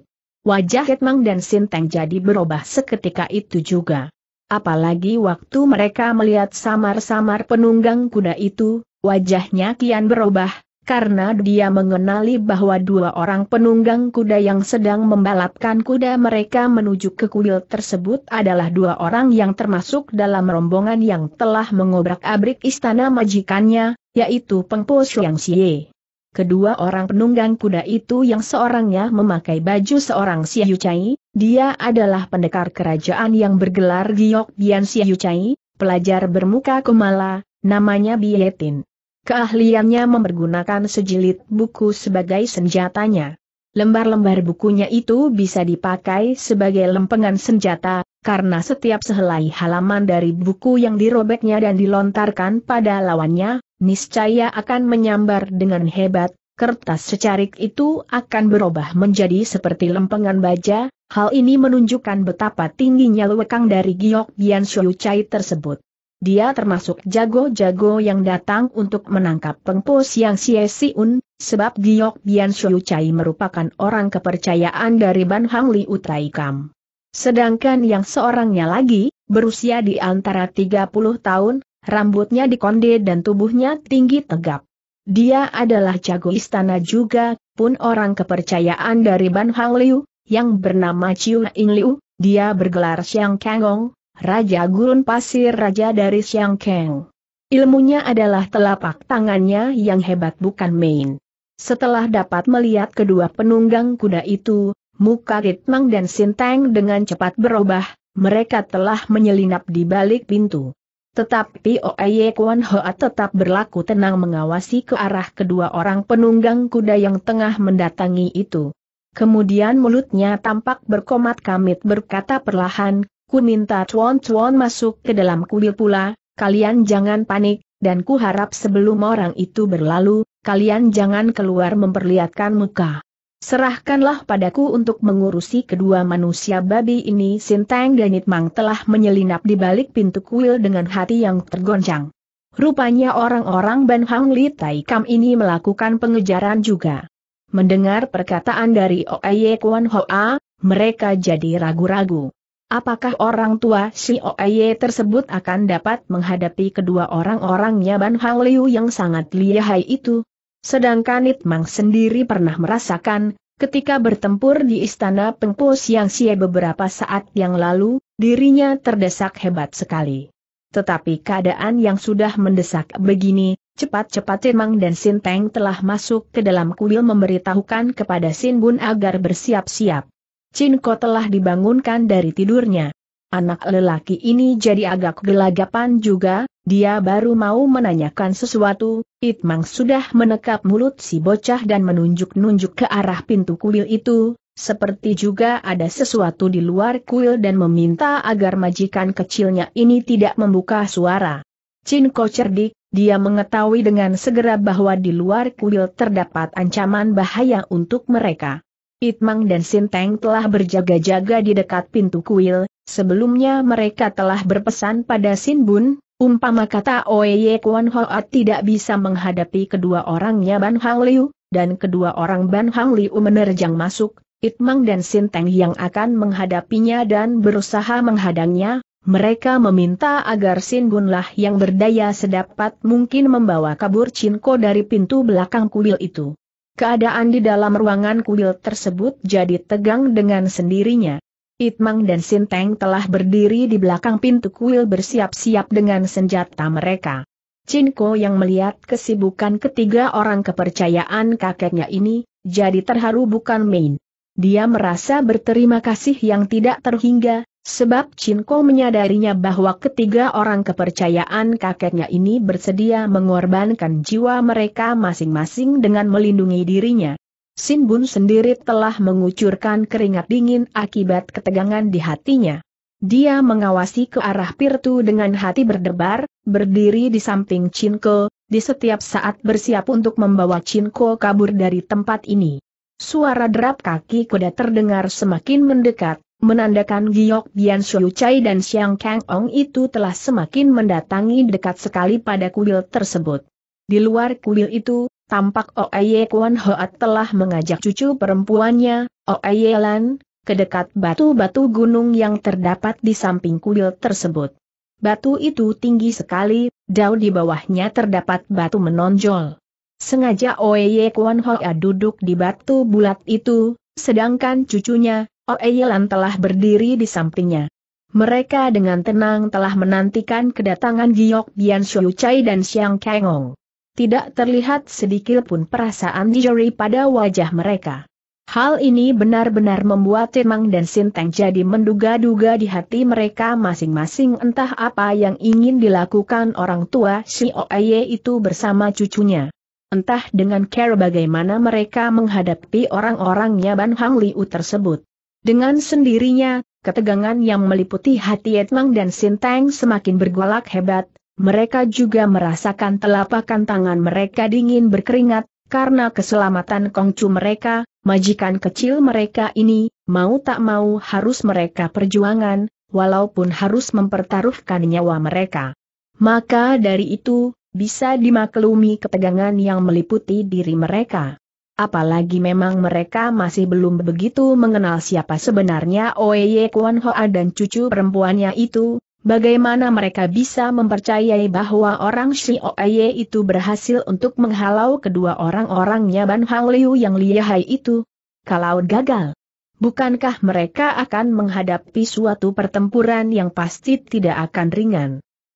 Wajah Hetmang dan Sinteng jadi berubah seketika itu juga. Apalagi waktu mereka melihat samar-samar penunggang kuda itu, wajahnya kian berubah, karena dia mengenali bahwa dua orang penunggang kuda yang sedang membalapkan kuda mereka menuju ke kuil tersebut adalah dua orang yang termasuk dalam rombongan yang telah mengobrak-abrik istana majikannya, yaitu Pengpo Siang Xie. Kedua orang penunggang kuda itu yang seorangnya memakai baju seorang Chai, dia adalah pendekar kerajaan yang bergelar Giok Bian Chai, pelajar bermuka kumala, namanya Bietin keahliannya mempergunakan sejilid buku sebagai senjatanya. Lembar-lembar bukunya itu bisa dipakai sebagai lempengan senjata, karena setiap sehelai halaman dari buku yang dirobeknya dan dilontarkan pada lawannya, niscaya akan menyambar dengan hebat, kertas secarik itu akan berubah menjadi seperti lempengan baja, hal ini menunjukkan betapa tingginya lewekang dari Giok Bian Chai tersebut. Dia termasuk jago-jago yang datang untuk menangkap pengpus yang Xie Siun, sebab Giok Bian Shou Chai merupakan orang kepercayaan dari Ban Hang Li Utai Kam. Sedangkan yang seorangnya lagi, berusia di antara 30 tahun, rambutnya dikonde dan tubuhnya tinggi tegap. Dia adalah jago istana juga, pun orang kepercayaan dari Ban Hang Liu, yang bernama Chiu In Liu, dia bergelar Xiang Kangong, Raja Gurun Pasir Raja dari Siang Kang. Ilmunya adalah telapak tangannya yang hebat bukan main. Setelah dapat melihat kedua penunggang kuda itu, muka Ritmang dan Sinteng dengan cepat berubah, mereka telah menyelinap di balik pintu. Tetapi Oye Kwan Hoa tetap berlaku tenang mengawasi ke arah kedua orang penunggang kuda yang tengah mendatangi itu. Kemudian mulutnya tampak berkomat kamit berkata perlahan, ku minta tuan-tuan masuk ke dalam kuil pula, kalian jangan panik, dan ku harap sebelum orang itu berlalu, kalian jangan keluar memperlihatkan muka. Serahkanlah padaku untuk mengurusi kedua manusia babi ini Sinteng dan Itmang telah menyelinap di balik pintu kuil dengan hati yang tergoncang. Rupanya orang-orang Ban Hang Li Tai Kam ini melakukan pengejaran juga. Mendengar perkataan dari Oeye Kwan Hoa, mereka jadi ragu-ragu. Apakah orang tua si Oye tersebut akan dapat menghadapi kedua orang-orangnya Ban Hang Liu yang sangat lihai itu? Sedangkan Itmang sendiri pernah merasakan, ketika bertempur di istana Pengpo yang Xie beberapa saat yang lalu, dirinya terdesak hebat sekali. Tetapi keadaan yang sudah mendesak begini, cepat-cepat Mang dan Sinteng telah masuk ke dalam kuil memberitahukan kepada Sin Bun agar bersiap-siap. Cinko telah dibangunkan dari tidurnya. Anak lelaki ini jadi agak gelagapan juga, dia baru mau menanyakan sesuatu, Itmang sudah menekap mulut si bocah dan menunjuk-nunjuk ke arah pintu kuil itu, seperti juga ada sesuatu di luar kuil dan meminta agar majikan kecilnya ini tidak membuka suara. Cinko cerdik, dia mengetahui dengan segera bahwa di luar kuil terdapat ancaman bahaya untuk mereka. Itmang dan Sinteng telah berjaga-jaga di dekat pintu kuil, sebelumnya mereka telah berpesan pada Sinbun, umpama kata Oye Kwan Hoat tidak bisa menghadapi kedua orangnya Ban Hang Liu, dan kedua orang Ban Hang Liu menerjang masuk, Itmang dan Sinteng yang akan menghadapinya dan berusaha menghadangnya, mereka meminta agar Sinbun lah yang berdaya sedapat mungkin membawa kabur Cinko dari pintu belakang kuil itu. Keadaan di dalam ruangan kuil tersebut jadi tegang dengan sendirinya. Itmang dan Sinteng telah berdiri di belakang pintu kuil bersiap-siap dengan senjata mereka. Cinko yang melihat kesibukan ketiga orang kepercayaan kakeknya ini, jadi terharu bukan main. Dia merasa berterima kasih yang tidak terhingga, Sebab Cinko menyadarinya bahwa ketiga orang kepercayaan kakeknya ini bersedia mengorbankan jiwa mereka masing-masing dengan melindungi dirinya. Sin Bun sendiri telah mengucurkan keringat dingin akibat ketegangan di hatinya. Dia mengawasi ke arah Pirtu dengan hati berdebar, berdiri di samping Cinko, di setiap saat bersiap untuk membawa Cinko kabur dari tempat ini. Suara derap kaki kuda terdengar semakin mendekat, menandakan Giok Bian Shou Chai dan Xiang Kang Ong itu telah semakin mendatangi dekat sekali pada kuil tersebut. Di luar kuil itu, tampak Oeye Kuan Hoat telah mengajak cucu perempuannya, Oeye Lan, ke dekat batu-batu gunung yang terdapat di samping kuil tersebut. Batu itu tinggi sekali, jauh di bawahnya terdapat batu menonjol. Sengaja Oeye Kuan Hoa duduk di batu bulat itu, sedangkan cucunya, Oeyelan oh, telah berdiri di sampingnya. Mereka dengan tenang telah menantikan kedatangan Giok Bian Shuyu Chai dan Xiang Kengong. Tidak terlihat sedikit pun perasaan jeri pada wajah mereka. Hal ini benar-benar membuat Timang dan Sinteng jadi menduga-duga di hati mereka masing-masing entah apa yang ingin dilakukan orang tua si Oeye itu bersama cucunya. Entah dengan care bagaimana mereka menghadapi orang-orangnya Ban Hang Liu tersebut. Dengan sendirinya, ketegangan yang meliputi hati Edmang dan Sinteng semakin bergolak hebat, mereka juga merasakan telapakan tangan mereka dingin berkeringat, karena keselamatan kongcu mereka, majikan kecil mereka ini, mau tak mau harus mereka perjuangan, walaupun harus mempertaruhkan nyawa mereka. Maka dari itu, bisa dimaklumi ketegangan yang meliputi diri mereka. Apalagi memang mereka masih belum begitu mengenal siapa sebenarnya Oye Kwon Hoa dan cucu perempuannya itu, bagaimana mereka bisa mempercayai bahwa orang Shi Oye itu berhasil untuk menghalau kedua orang-orangnya Ban Hang Liu yang lihai itu? Kalau gagal, bukankah mereka akan menghadapi suatu pertempuran yang pasti tidak akan ringan?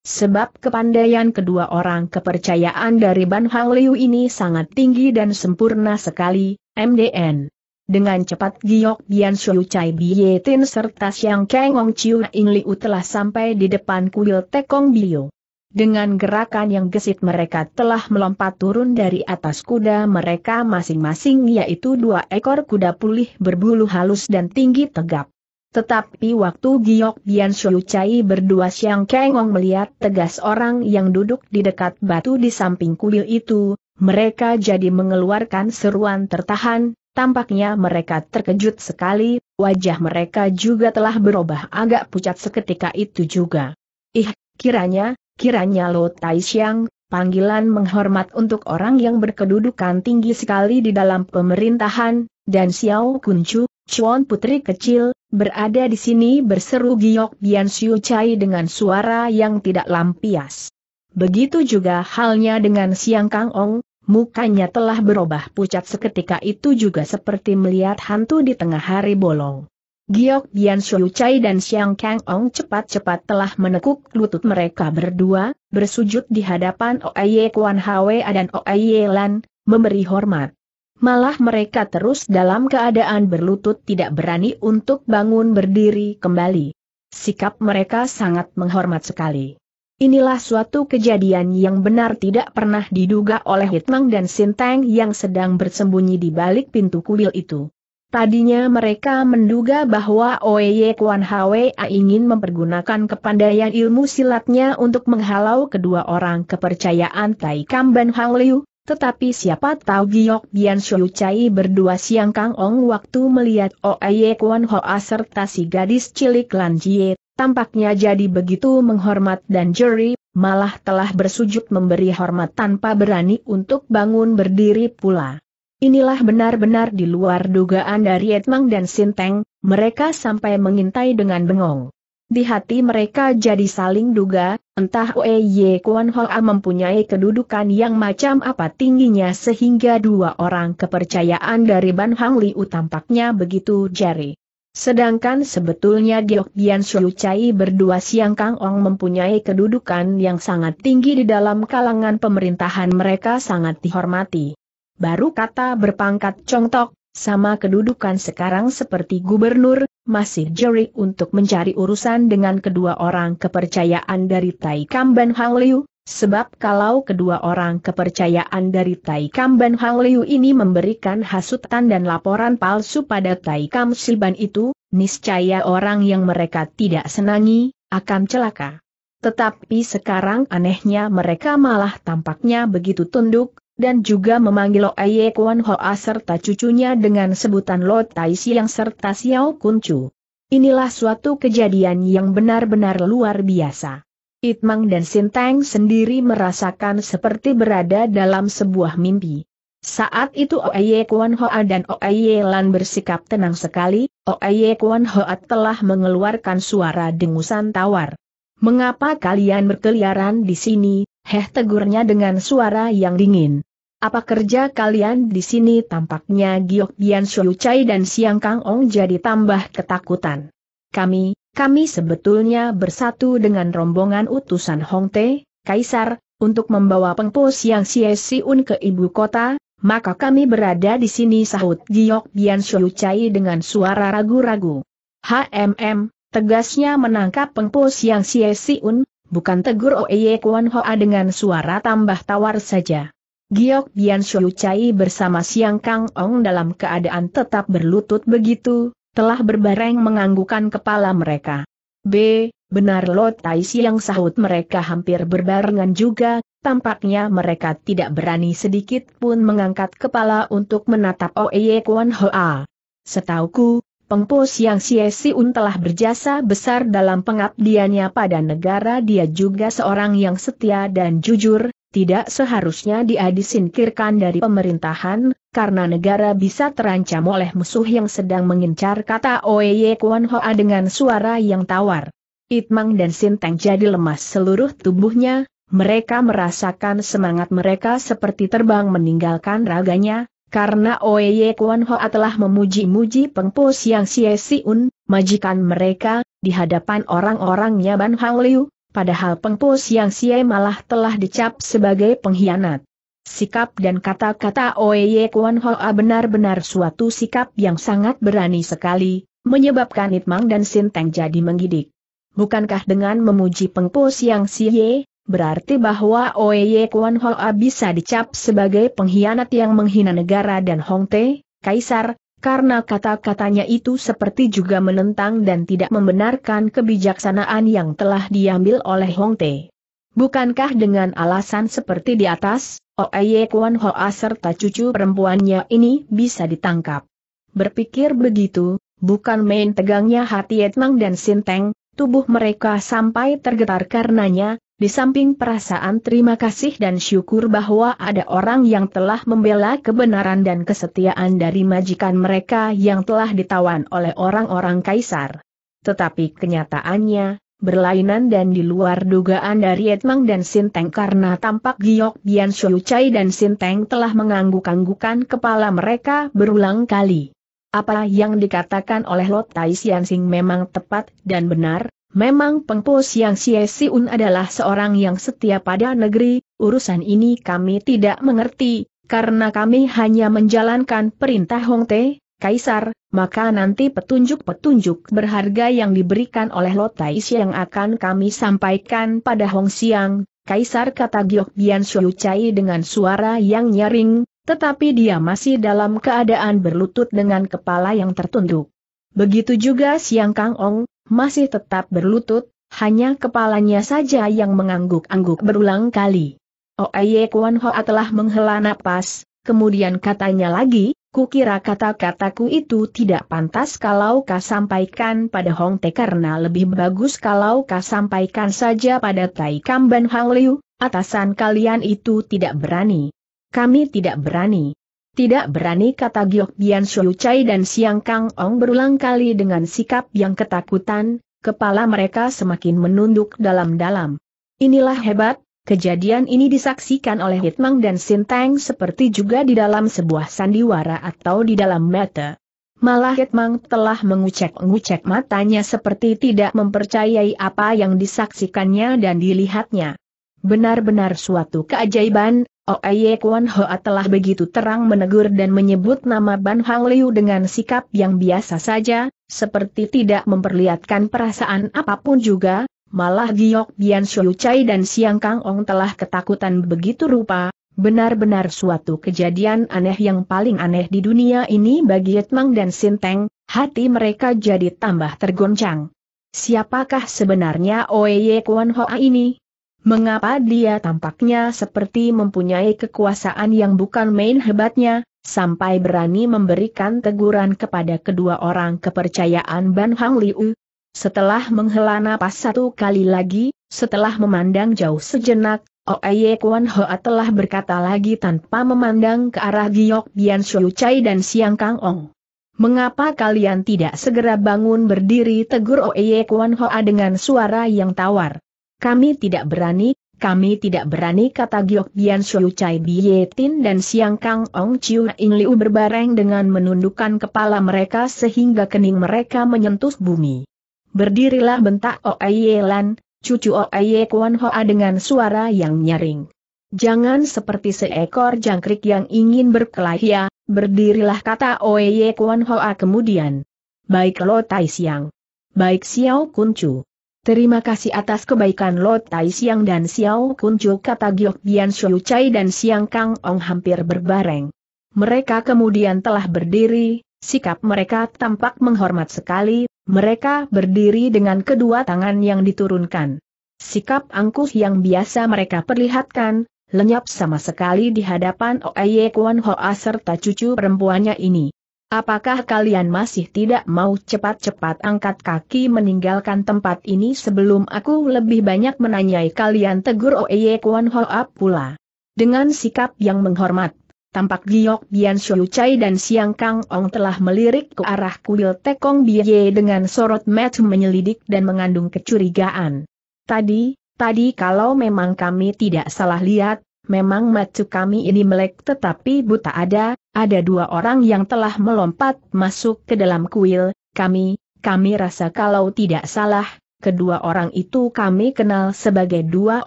Sebab kepandaian kedua orang kepercayaan dari Ban Hao Liu ini sangat tinggi dan sempurna sekali, MDN. Dengan cepat Giok Bian Shu Chai Bie Tin serta Siang Kengong Chiu Ing Liu telah sampai di depan kuil Tekong Bio. Dengan gerakan yang gesit mereka telah melompat turun dari atas kuda mereka masing-masing yaitu dua ekor kuda pulih berbulu halus dan tinggi tegap. Tetapi waktu Giok Bian Shu Chai berdua Siang Kengong melihat tegas orang yang duduk di dekat batu di samping kuil itu, mereka jadi mengeluarkan seruan tertahan, tampaknya mereka terkejut sekali, wajah mereka juga telah berubah agak pucat seketika itu juga. Ih, kiranya, kiranya Lo Tai Siang, panggilan menghormat untuk orang yang berkedudukan tinggi sekali di dalam pemerintahan, dan Xiao Kuncu, Chuan Putri kecil, Berada di sini berseru Giok Bian Siu Chai dengan suara yang tidak lampias. Begitu juga halnya dengan Siang Kang Ong, mukanya telah berubah pucat seketika itu juga seperti melihat hantu di tengah hari bolong. Giok Bian Siu Chai dan Siang Kang Ong cepat-cepat telah menekuk lutut mereka berdua, bersujud di hadapan Oye Kwan Hwa dan Oye Lan, memberi hormat malah mereka terus dalam keadaan berlutut tidak berani untuk bangun berdiri kembali. Sikap mereka sangat menghormat sekali. Inilah suatu kejadian yang benar tidak pernah diduga oleh Hitmang dan Sinteng yang sedang bersembunyi di balik pintu kuil itu. Tadinya mereka menduga bahwa Oeye Kuan Hwa ingin mempergunakan kepandaian ilmu silatnya untuk menghalau kedua orang kepercayaan Tai Kamban Hang Liu, tetapi siapa tahu Giok Bian Shou Chai berdua siang Kang Ong waktu melihat Oye Kwon Hoa serta si gadis cilik Lan Jie, tampaknya jadi begitu menghormat dan jeri, malah telah bersujud memberi hormat tanpa berani untuk bangun berdiri pula. Inilah benar-benar di luar dugaan dari Etmang dan Sinteng, mereka sampai mengintai dengan bengong. Di hati mereka jadi saling duga, entah Oeye Kuan Hoa mempunyai kedudukan yang macam apa tingginya sehingga dua orang kepercayaan dari Ban Hang Liu tampaknya begitu jari. Sedangkan sebetulnya Giok Bian Shu Chai berdua Siang Kang Ong mempunyai kedudukan yang sangat tinggi di dalam kalangan pemerintahan mereka sangat dihormati. Baru kata berpangkat congtok, sama kedudukan sekarang seperti gubernur, masih jerik untuk mencari urusan dengan kedua orang kepercayaan dari Tai Kamban Hang Liu, sebab kalau kedua orang kepercayaan dari Tai Kamban Hang Liu ini memberikan hasutan dan laporan palsu pada Tai Kam Silban itu, niscaya orang yang mereka tidak senangi, akan celaka. Tetapi sekarang anehnya mereka malah tampaknya begitu tunduk, dan juga memanggil Aye Kuan Hoa serta cucunya dengan sebutan Lo Tai Siang serta Xiao Kun Chu. Inilah suatu kejadian yang benar-benar luar biasa. Itmang dan Sinteng sendiri merasakan seperti berada dalam sebuah mimpi. Saat itu Oye Kuan Hoa dan Oye Lan bersikap tenang sekali, Oye Kuan Hoa telah mengeluarkan suara dengusan tawar. Mengapa kalian berkeliaran di sini, Heh tegurnya dengan suara yang dingin. Apa kerja kalian di sini tampaknya Giok Bian Shuyu Chai dan Siang Kang Ong jadi tambah ketakutan. Kami, kami sebetulnya bersatu dengan rombongan utusan Hong Te, Kaisar, untuk membawa pengpo Yang Sie Siun ke ibu kota, maka kami berada di sini sahut Giok Bian Shuyu Chai dengan suara ragu-ragu. HMM, tegasnya menangkap pengpo Yang Sie Siun, Bukan tegur Oye Kuan Hoa dengan suara tambah tawar saja. Giok Bian Shou Chai bersama Siang Kang Ong dalam keadaan tetap berlutut begitu, telah berbareng menganggukan kepala mereka. B. Benar Lo Tai Siang sahut mereka hampir berbarengan juga, tampaknya mereka tidak berani sedikit pun mengangkat kepala untuk menatap Oye Kuan Hoa. Setauku, Pengpo Siang Siun telah berjasa besar dalam pengabdiannya pada negara dia juga seorang yang setia dan jujur, tidak seharusnya dia disingkirkan dari pemerintahan, karena negara bisa terancam oleh musuh yang sedang mengincar kata Oye Kuan Hoa dengan suara yang tawar. Itmang dan Sinteng jadi lemas seluruh tubuhnya, mereka merasakan semangat mereka seperti terbang meninggalkan raganya, karena Oye Kuan Hoa telah memuji-muji Pengpo Siang Xie Siun, majikan mereka, di hadapan orang-orangnya Ban Hang Liu, padahal Pengpo Siang Xie malah telah dicap sebagai pengkhianat. Sikap dan kata-kata Oye Kuan Hoa benar-benar suatu sikap yang sangat berani sekali, menyebabkan Itmang dan Sinteng jadi menggidik. Bukankah dengan memuji Pengpo Siang Xie, Berarti bahwa Oye Kuan Hoa bisa dicap sebagai pengkhianat yang menghina negara dan Hong Te, Kaisar, karena kata-katanya itu seperti juga menentang dan tidak membenarkan kebijaksanaan yang telah diambil oleh Hong Te. Bukankah dengan alasan seperti di atas, Oye Kuan Hoa serta cucu perempuannya ini bisa ditangkap? Berpikir begitu, bukan main tegangnya hati Etmang dan Sinteng, Tubuh mereka sampai tergetar karenanya, di samping perasaan terima kasih dan syukur bahwa ada orang yang telah membela kebenaran dan kesetiaan dari majikan mereka yang telah ditawan oleh orang-orang kaisar. Tetapi kenyataannya, berlainan dan di luar dugaan dari Edmang dan Sinteng karena tampak Giok Bian Shui Chai dan Sinteng telah mengangguk-anggukan kepala mereka berulang kali. Apa yang dikatakan oleh Lot Tai memang tepat dan benar, memang Pengpo yang Xie Siun adalah seorang yang setia pada negeri, urusan ini kami tidak mengerti, karena kami hanya menjalankan perintah Hong Te, Kaisar, maka nanti petunjuk-petunjuk berharga yang diberikan oleh Tai yang akan kami sampaikan pada Hong Siang, Kaisar kata Giok Bian Chai dengan suara yang nyaring, tetapi dia masih dalam keadaan berlutut dengan kepala yang tertunduk. Begitu juga Siang Kang Ong, masih tetap berlutut, hanya kepalanya saja yang mengangguk-angguk berulang kali. Oye oh, Kuan Ho telah menghela napas, kemudian katanya lagi, Kukira kata-kataku itu tidak pantas kalau kau sampaikan pada Hong Te karena lebih bagus kalau kau sampaikan saja pada Tai Kamban Hang Liu, atasan kalian itu tidak berani. Kami tidak berani. Tidak berani kata Giok Bian Shou Chai dan Siang Kang Ong berulang kali dengan sikap yang ketakutan, kepala mereka semakin menunduk dalam-dalam. Inilah hebat, kejadian ini disaksikan oleh Hitmang dan Sinteng seperti juga di dalam sebuah sandiwara atau di dalam meta. Malah Hitmang telah mengucek-ngucek matanya seperti tidak mempercayai apa yang disaksikannya dan dilihatnya. Benar-benar suatu keajaiban, Oye oh, Kwon Hoa telah begitu terang menegur dan menyebut nama Ban Hang Liu dengan sikap yang biasa saja, seperti tidak memperlihatkan perasaan apapun juga, malah Giok Bian Xiu Chai dan Siang Kang Ong telah ketakutan begitu rupa, benar-benar suatu kejadian aneh yang paling aneh di dunia ini bagi Yetmang dan Sinteng, hati mereka jadi tambah tergoncang. Siapakah sebenarnya Oye Kwon Hoa ini? Mengapa dia tampaknya seperti mempunyai kekuasaan yang bukan main hebatnya, sampai berani memberikan teguran kepada kedua orang kepercayaan Ban Hang Liu? Setelah menghela napas satu kali lagi, setelah memandang jauh sejenak, Oye Kuan Hoa telah berkata lagi tanpa memandang ke arah Giok Bian Shu Chai dan Siang Kang Ong. Mengapa kalian tidak segera bangun berdiri tegur Oye Kuan Hoa dengan suara yang tawar? Kami tidak berani, kami tidak berani kata Giok Bian Shou Chai Tin dan Siang Kang Ong Chiu Ing Liu berbareng dengan menundukkan kepala mereka sehingga kening mereka menyentuh bumi. Berdirilah bentak Oeye Lan, cucu Oeye Kwan Hoa dengan suara yang nyaring. Jangan seperti seekor jangkrik yang ingin berkelahi berdirilah kata Oeye Kwan Hoa kemudian. Baik lo Tai Siang. Baik Xiao Kun Chu. Terima kasih atas kebaikan Lo Tai Siang dan Xiao Kunju kata Giok Bian Shou Chai dan Siang Kang Ong hampir berbareng. Mereka kemudian telah berdiri, sikap mereka tampak menghormat sekali, mereka berdiri dengan kedua tangan yang diturunkan. Sikap angkuh yang biasa mereka perlihatkan, lenyap sama sekali di hadapan Oye Kuan Hoa serta cucu perempuannya ini. Apakah kalian masih tidak mau cepat-cepat angkat kaki meninggalkan tempat ini sebelum aku lebih banyak menanyai kalian tegur Oeye Kuan Hoa pula. Dengan sikap yang menghormat, tampak Giok Bian Shou Chai dan Siang Kang Ong telah melirik ke arah kuil Tekong Biye dengan sorot mata menyelidik dan mengandung kecurigaan. Tadi, tadi kalau memang kami tidak salah lihat, Memang mata kami ini melek tetapi buta ada, ada dua orang yang telah melompat masuk ke dalam kuil, kami, kami rasa kalau tidak salah, kedua orang itu kami kenal sebagai dua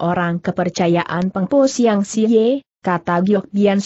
orang kepercayaan Pengpo Siang Siye, kata Giok Bian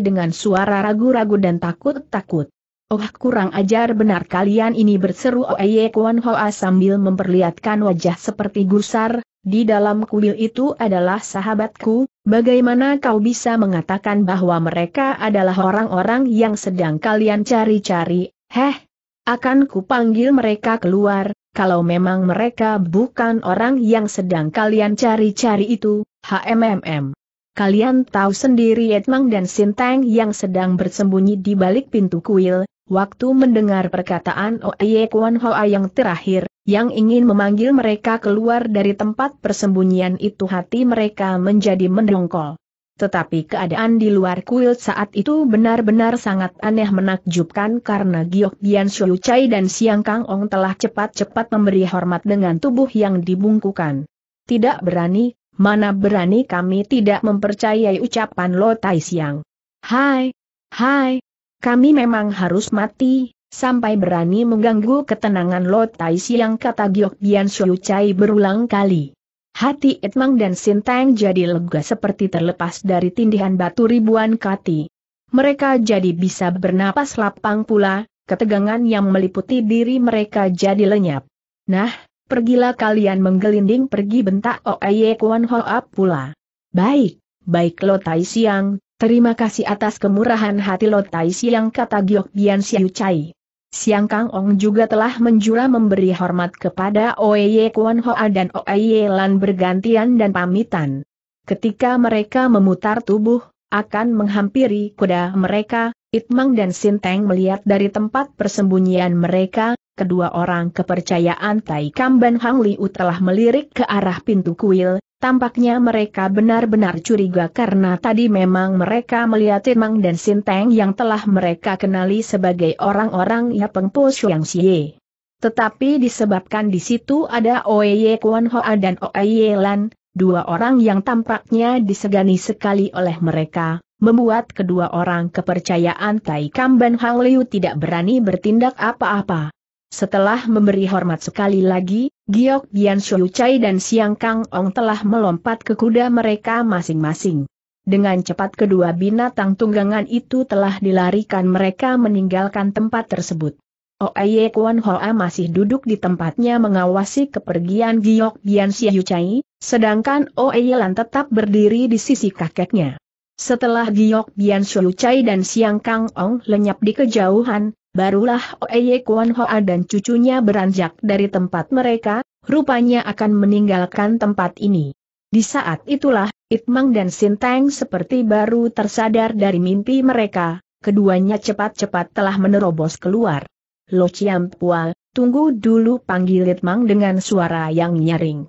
dengan suara ragu-ragu dan takut-takut. Oh kurang ajar benar kalian ini berseru Oye Kuan Hoa sambil memperlihatkan wajah seperti gusar, di dalam kuil itu adalah sahabatku, bagaimana kau bisa mengatakan bahwa mereka adalah orang-orang yang sedang kalian cari-cari, heh? Akan kupanggil mereka keluar, kalau memang mereka bukan orang yang sedang kalian cari-cari itu, HMMM. Kalian tahu sendiri Edmang dan Sintang yang sedang bersembunyi di balik pintu kuil, waktu mendengar perkataan Oye Kwan Hoa yang terakhir, yang ingin memanggil mereka keluar dari tempat persembunyian itu hati mereka menjadi mendongkol. Tetapi keadaan di luar kuil saat itu benar-benar sangat aneh menakjubkan karena Giok Bian Shou Chai dan Siang Kang Ong telah cepat-cepat memberi hormat dengan tubuh yang dibungkukan. Tidak berani, mana berani kami tidak mempercayai ucapan Lo Tai Siang. Hai, hai, kami memang harus mati, sampai berani mengganggu ketenangan Lot Tai Siang kata Giok Bian Shou Chai berulang kali. Hati Edmang dan Sinteng jadi lega seperti terlepas dari tindihan batu ribuan kati. Mereka jadi bisa bernapas lapang pula, ketegangan yang meliputi diri mereka jadi lenyap. Nah, pergilah kalian menggelinding pergi bentak Oeye Kuan Hoap pula. Baik, baik Lotai Siang, terima kasih atas kemurahan hati Lotai Siang kata Giok Bian Siu Chai. Siang Kang Ong juga telah menjura memberi hormat kepada Oye Kwon Hoa dan Oye Lan bergantian dan pamitan. Ketika mereka memutar tubuh, akan menghampiri kuda mereka, Itmang dan Sinteng melihat dari tempat persembunyian mereka, kedua orang kepercayaan Tai Kamban Hang Liu telah melirik ke arah pintu kuil, tampaknya mereka benar-benar curiga karena tadi memang mereka melihat Mang dan Sinteng yang telah mereka kenali sebagai orang-orang Yapeng Po Shuang Xie. Tetapi disebabkan di situ ada Oye Kwon Hoa dan Oye Lan, dua orang yang tampaknya disegani sekali oleh mereka, membuat kedua orang kepercayaan Tai Kamban Hang Liu tidak berani bertindak apa-apa. Setelah memberi hormat sekali lagi, Giok Bian Shu Chai dan Siang Kang Ong telah melompat ke kuda mereka masing-masing. Dengan cepat kedua binatang tunggangan itu telah dilarikan mereka meninggalkan tempat tersebut. Oye Kwan Hoa masih duduk di tempatnya mengawasi kepergian Giok Bian Chai, sedangkan Oye Lan tetap berdiri di sisi kakeknya. Setelah Giok Bian Chai dan Siang Kang Ong lenyap di kejauhan, Barulah Oeye Kuan Hoa dan cucunya beranjak dari tempat mereka, rupanya akan meninggalkan tempat ini. Di saat itulah, Itmang dan Sinteng seperti baru tersadar dari mimpi mereka, keduanya cepat-cepat telah menerobos keluar. Lo Chiam Pual, tunggu dulu panggil Itmang dengan suara yang nyaring.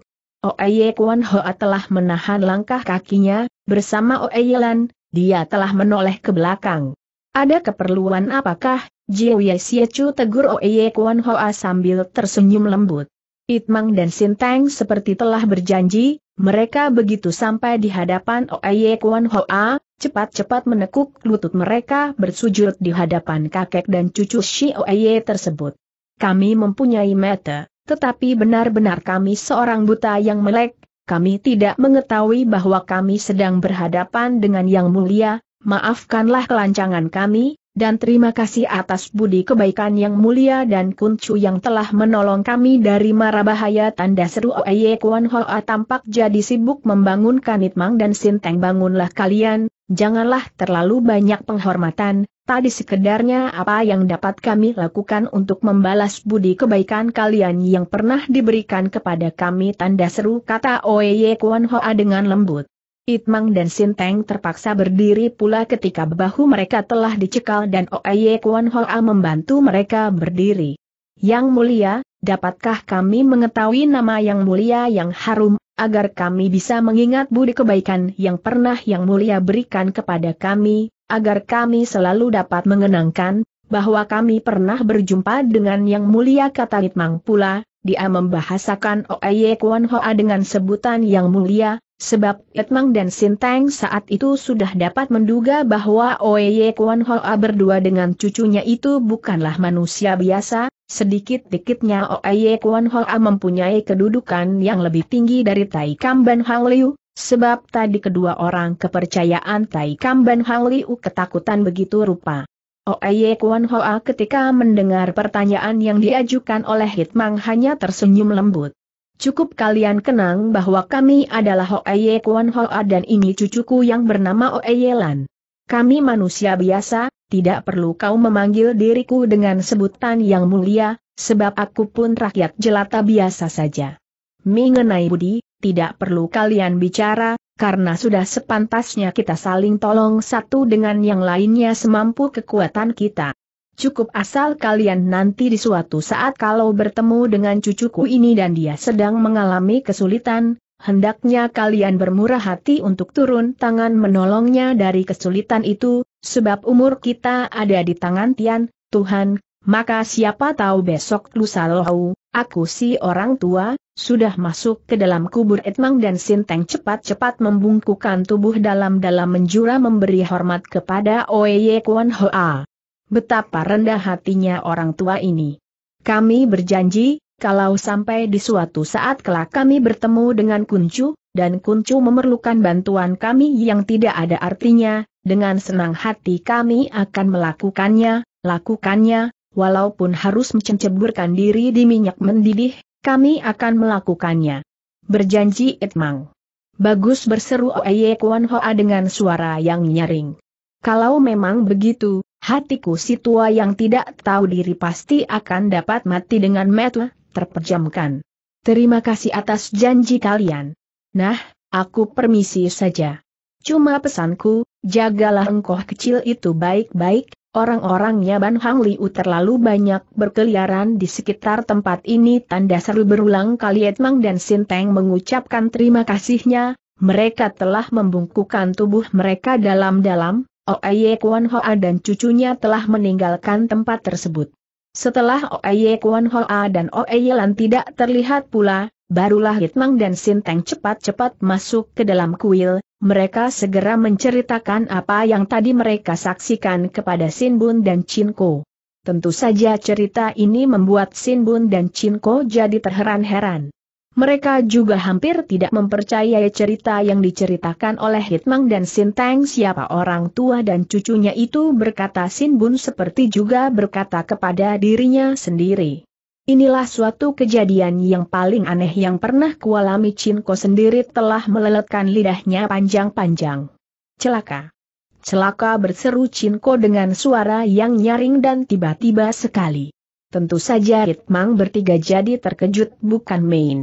Oeye Kuan Hoa telah menahan langkah kakinya, bersama Oeye Lan, dia telah menoleh ke belakang. Ada keperluan apakah Jiu Ye Chu tegur Oye Kwon Hoa sambil tersenyum lembut. Itmang dan Sinteng seperti telah berjanji, mereka begitu sampai di hadapan Oye Kwon Hoa, cepat-cepat menekuk lutut mereka bersujud di hadapan kakek dan cucu Shi Oye tersebut. Kami mempunyai mata, tetapi benar-benar kami seorang buta yang melek, kami tidak mengetahui bahwa kami sedang berhadapan dengan yang mulia, maafkanlah kelancangan kami, dan terima kasih atas budi kebaikan yang mulia dan kuncu yang telah menolong kami dari mara bahaya tanda seru Oye Kuan Hoa tampak jadi sibuk membangunkan Itmang dan Sinteng bangunlah kalian, janganlah terlalu banyak penghormatan, tadi sekedarnya apa yang dapat kami lakukan untuk membalas budi kebaikan kalian yang pernah diberikan kepada kami tanda seru kata Oye Kuan Hoa dengan lembut. Itmang dan Sinteng terpaksa berdiri pula ketika bahu mereka telah dicekal dan Oeye Kuan Hoa membantu mereka berdiri. Yang mulia, dapatkah kami mengetahui nama yang mulia yang harum, agar kami bisa mengingat budi kebaikan yang pernah yang mulia berikan kepada kami, agar kami selalu dapat mengenangkan, bahwa kami pernah berjumpa dengan yang mulia kata Itmang pula, dia membahasakan Oeye Kuan Hoa dengan sebutan yang mulia, Sebab Etmang dan Sinteng saat itu sudah dapat menduga bahwa Oeye Kuan Hoa berdua dengan cucunya itu bukanlah manusia biasa, sedikit-dikitnya Oeye Kuan Hoa mempunyai kedudukan yang lebih tinggi dari Tai Kamban Hang Liu, sebab tadi kedua orang kepercayaan Tai Kamban Hang Liu ketakutan begitu rupa. Oeye Kuan Hoa ketika mendengar pertanyaan yang diajukan oleh Hitmang hanya tersenyum lembut. Cukup kalian kenang bahwa kami adalah Hoeye Kwon Hoa dan ini cucuku yang bernama Lan. Kami manusia biasa, tidak perlu kau memanggil diriku dengan sebutan yang mulia, sebab aku pun rakyat jelata biasa saja. Mengenai budi, tidak perlu kalian bicara, karena sudah sepantasnya kita saling tolong satu dengan yang lainnya semampu kekuatan kita. Cukup asal kalian nanti di suatu saat kalau bertemu dengan cucuku ini dan dia sedang mengalami kesulitan, hendaknya kalian bermurah hati untuk turun tangan menolongnya dari kesulitan itu, sebab umur kita ada di tangan Tian, Tuhan, maka siapa tahu besok lusa lohau, aku si orang tua, sudah masuk ke dalam kubur Edmang dan Sinteng cepat-cepat membungkukan tubuh dalam-dalam menjura memberi hormat kepada Oye Kuan Hoa betapa rendah hatinya orang tua ini. Kami berjanji, kalau sampai di suatu saat kelak kami bertemu dengan Kuncu, dan Kuncu memerlukan bantuan kami yang tidak ada artinya, dengan senang hati kami akan melakukannya, lakukannya, walaupun harus menceburkan diri di minyak mendidih, kami akan melakukannya. Berjanji Edmang. Bagus berseru Oye Kwan Hoa dengan suara yang nyaring. Kalau memang begitu, Hatiku si tua yang tidak tahu diri pasti akan dapat mati dengan metu, terpejamkan. Terima kasih atas janji kalian. Nah, aku permisi saja. Cuma pesanku, jagalah engkau kecil itu baik-baik, orang-orangnya Ban Hang Liu terlalu banyak berkeliaran di sekitar tempat ini tanda seru berulang kali Edmang dan Sinteng mengucapkan terima kasihnya, mereka telah membungkukan tubuh mereka dalam-dalam, Oye oh Kwon Hoa dan cucunya telah meninggalkan tempat tersebut. Setelah Oye oh Kwon Hoa dan Oye oh Lan tidak terlihat pula, barulah Hitmang dan Sinteng cepat-cepat masuk ke dalam kuil, mereka segera menceritakan apa yang tadi mereka saksikan kepada Sinbun dan Chinko. Tentu saja cerita ini membuat Sinbun dan Chinko jadi terheran-heran. Mereka juga hampir tidak mempercayai cerita yang diceritakan oleh Hitmang dan Sinteng siapa orang tua dan cucunya itu berkata Sinbun seperti juga berkata kepada dirinya sendiri. Inilah suatu kejadian yang paling aneh yang pernah kualami Cinko sendiri telah meleletkan lidahnya panjang-panjang. Celaka. Celaka berseru Cinko dengan suara yang nyaring dan tiba-tiba sekali. Tentu saja Hitmang bertiga jadi terkejut bukan main.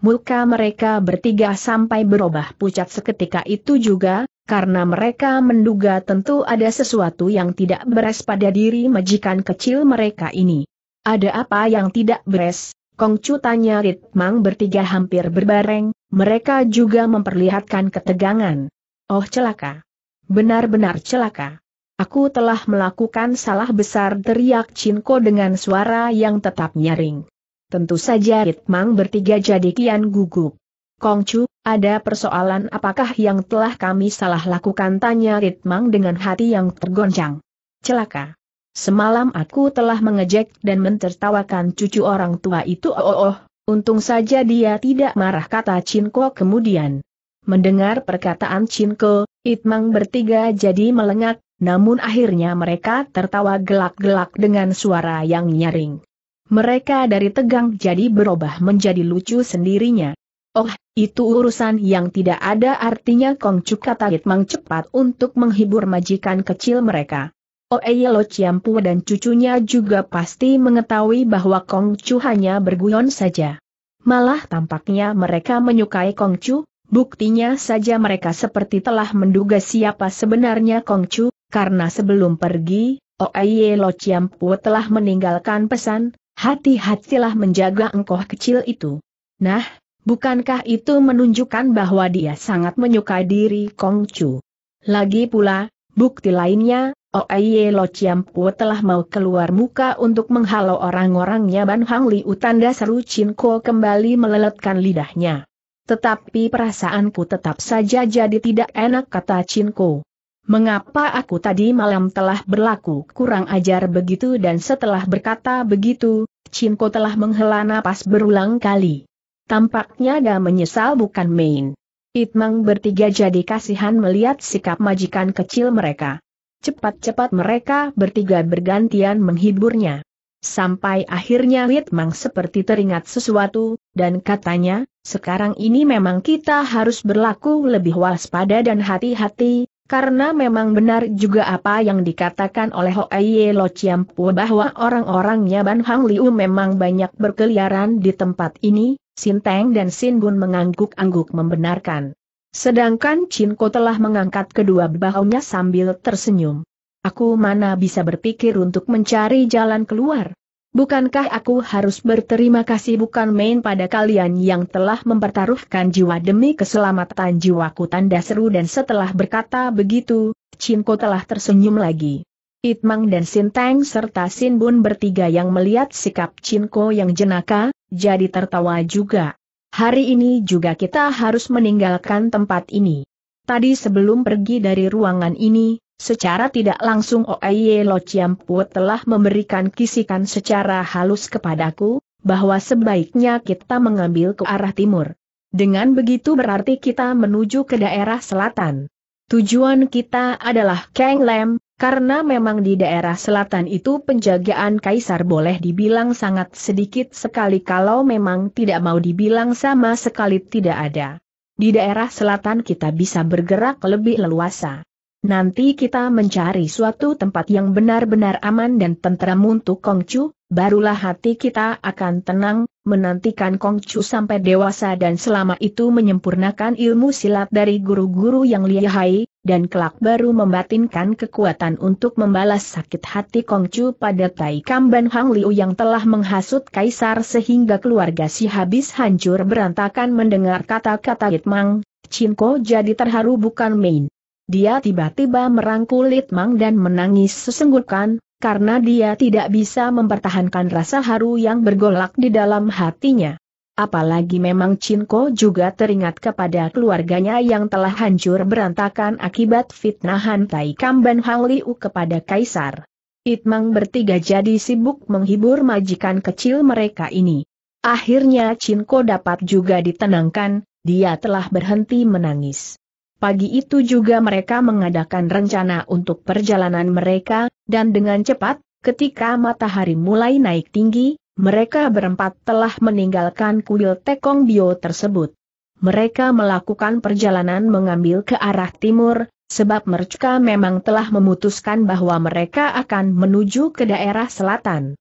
Muka mereka bertiga sampai berubah pucat seketika itu juga, karena mereka menduga tentu ada sesuatu yang tidak beres pada diri majikan kecil mereka ini. Ada apa yang tidak beres? Kongcu tanya Ritmang bertiga hampir berbareng, mereka juga memperlihatkan ketegangan. Oh celaka. Benar-benar celaka. Aku telah melakukan salah besar teriak Cinko dengan suara yang tetap nyaring. Tentu saja Ritmang bertiga jadi kian gugup. Kongcu, ada persoalan apakah yang telah kami salah lakukan tanya Ritmang dengan hati yang tergoncang. Celaka. Semalam aku telah mengejek dan mentertawakan cucu orang tua itu oh oh, oh. untung saja dia tidak marah kata Cinko kemudian. Mendengar perkataan Cinko, Itmang bertiga jadi melengat, namun akhirnya mereka tertawa gelak-gelak dengan suara yang nyaring. Mereka dari tegang jadi berubah menjadi lucu sendirinya. Oh, itu urusan yang tidak ada artinya Kong Chu kata Hitmang cepat untuk menghibur majikan kecil mereka. Oh Lo Ciampu dan cucunya juga pasti mengetahui bahwa Kong Chu hanya berguyon saja. Malah tampaknya mereka menyukai Kong Chu, buktinya saja mereka seperti telah menduga siapa sebenarnya Kong Chu, karena sebelum pergi, oh Lo Ciampu telah meninggalkan pesan, hati-hatilah menjaga engkau kecil itu. Nah, bukankah itu menunjukkan bahwa dia sangat menyukai diri Kongcu? Lagi pula, bukti lainnya, Oeye oh Lo Chiampu telah mau keluar muka untuk menghalau orang-orangnya Ban Hang Liu tanda seru Cinko kembali meleletkan lidahnya. Tetapi perasaanku tetap saja jadi tidak enak kata Cinko. Mengapa aku tadi malam telah berlaku kurang ajar begitu dan setelah berkata begitu, Cinko telah menghela napas berulang kali. Tampaknya dia menyesal bukan main. Itmang bertiga jadi kasihan melihat sikap majikan kecil mereka. Cepat-cepat mereka bertiga bergantian menghiburnya. Sampai akhirnya Itmang seperti teringat sesuatu, dan katanya, sekarang ini memang kita harus berlaku lebih waspada dan hati-hati, karena memang benar juga apa yang dikatakan oleh Aie Lo Chiampu bahwa orang-orangnya Ban Hang Liu memang banyak berkeliaran di tempat ini, Sinteng dan Bun mengangguk-angguk membenarkan. Sedangkan Chin Ko telah mengangkat kedua bahunya sambil tersenyum. Aku mana bisa berpikir untuk mencari jalan keluar? Bukankah aku harus berterima kasih bukan main pada kalian yang telah mempertaruhkan jiwa demi keselamatan jiwaku tanda seru dan setelah berkata begitu, Cinko telah tersenyum lagi. Itmang dan Sinteng serta Sinbun bertiga yang melihat sikap Cinko yang jenaka, jadi tertawa juga. Hari ini juga kita harus meninggalkan tempat ini. Tadi sebelum pergi dari ruangan ini, Secara tidak langsung Oeye Lo telah memberikan kisikan secara halus kepadaku, bahwa sebaiknya kita mengambil ke arah timur. Dengan begitu berarti kita menuju ke daerah selatan. Tujuan kita adalah Kang Lem, karena memang di daerah selatan itu penjagaan kaisar boleh dibilang sangat sedikit sekali kalau memang tidak mau dibilang sama sekali tidak ada. Di daerah selatan kita bisa bergerak lebih leluasa. Nanti kita mencari suatu tempat yang benar-benar aman dan tentram untuk Kongcu, barulah hati kita akan tenang, menantikan Kongcu sampai dewasa dan selama itu menyempurnakan ilmu silat dari guru-guru yang lihai, dan kelak baru membatinkan kekuatan untuk membalas sakit hati Kongcu pada Tai Kamban Hang Liu yang telah menghasut Kaisar sehingga keluarga si habis hancur berantakan mendengar kata-kata Itmang, Chinko jadi terharu bukan main. Dia tiba-tiba merangkul Litmang dan menangis sesenggukan, karena dia tidak bisa mempertahankan rasa haru yang bergolak di dalam hatinya. Apalagi memang Cinko juga teringat kepada keluarganya yang telah hancur berantakan akibat fitnahan Tai Kamban Liu kepada Kaisar. Itmang bertiga jadi sibuk menghibur majikan kecil mereka ini. Akhirnya Cinko dapat juga ditenangkan, dia telah berhenti menangis. Pagi itu juga mereka mengadakan rencana untuk perjalanan mereka, dan dengan cepat, ketika matahari mulai naik tinggi, mereka berempat telah meninggalkan kuil Tekong Bio tersebut. Mereka melakukan perjalanan mengambil ke arah timur, sebab mereka memang telah memutuskan bahwa mereka akan menuju ke daerah selatan.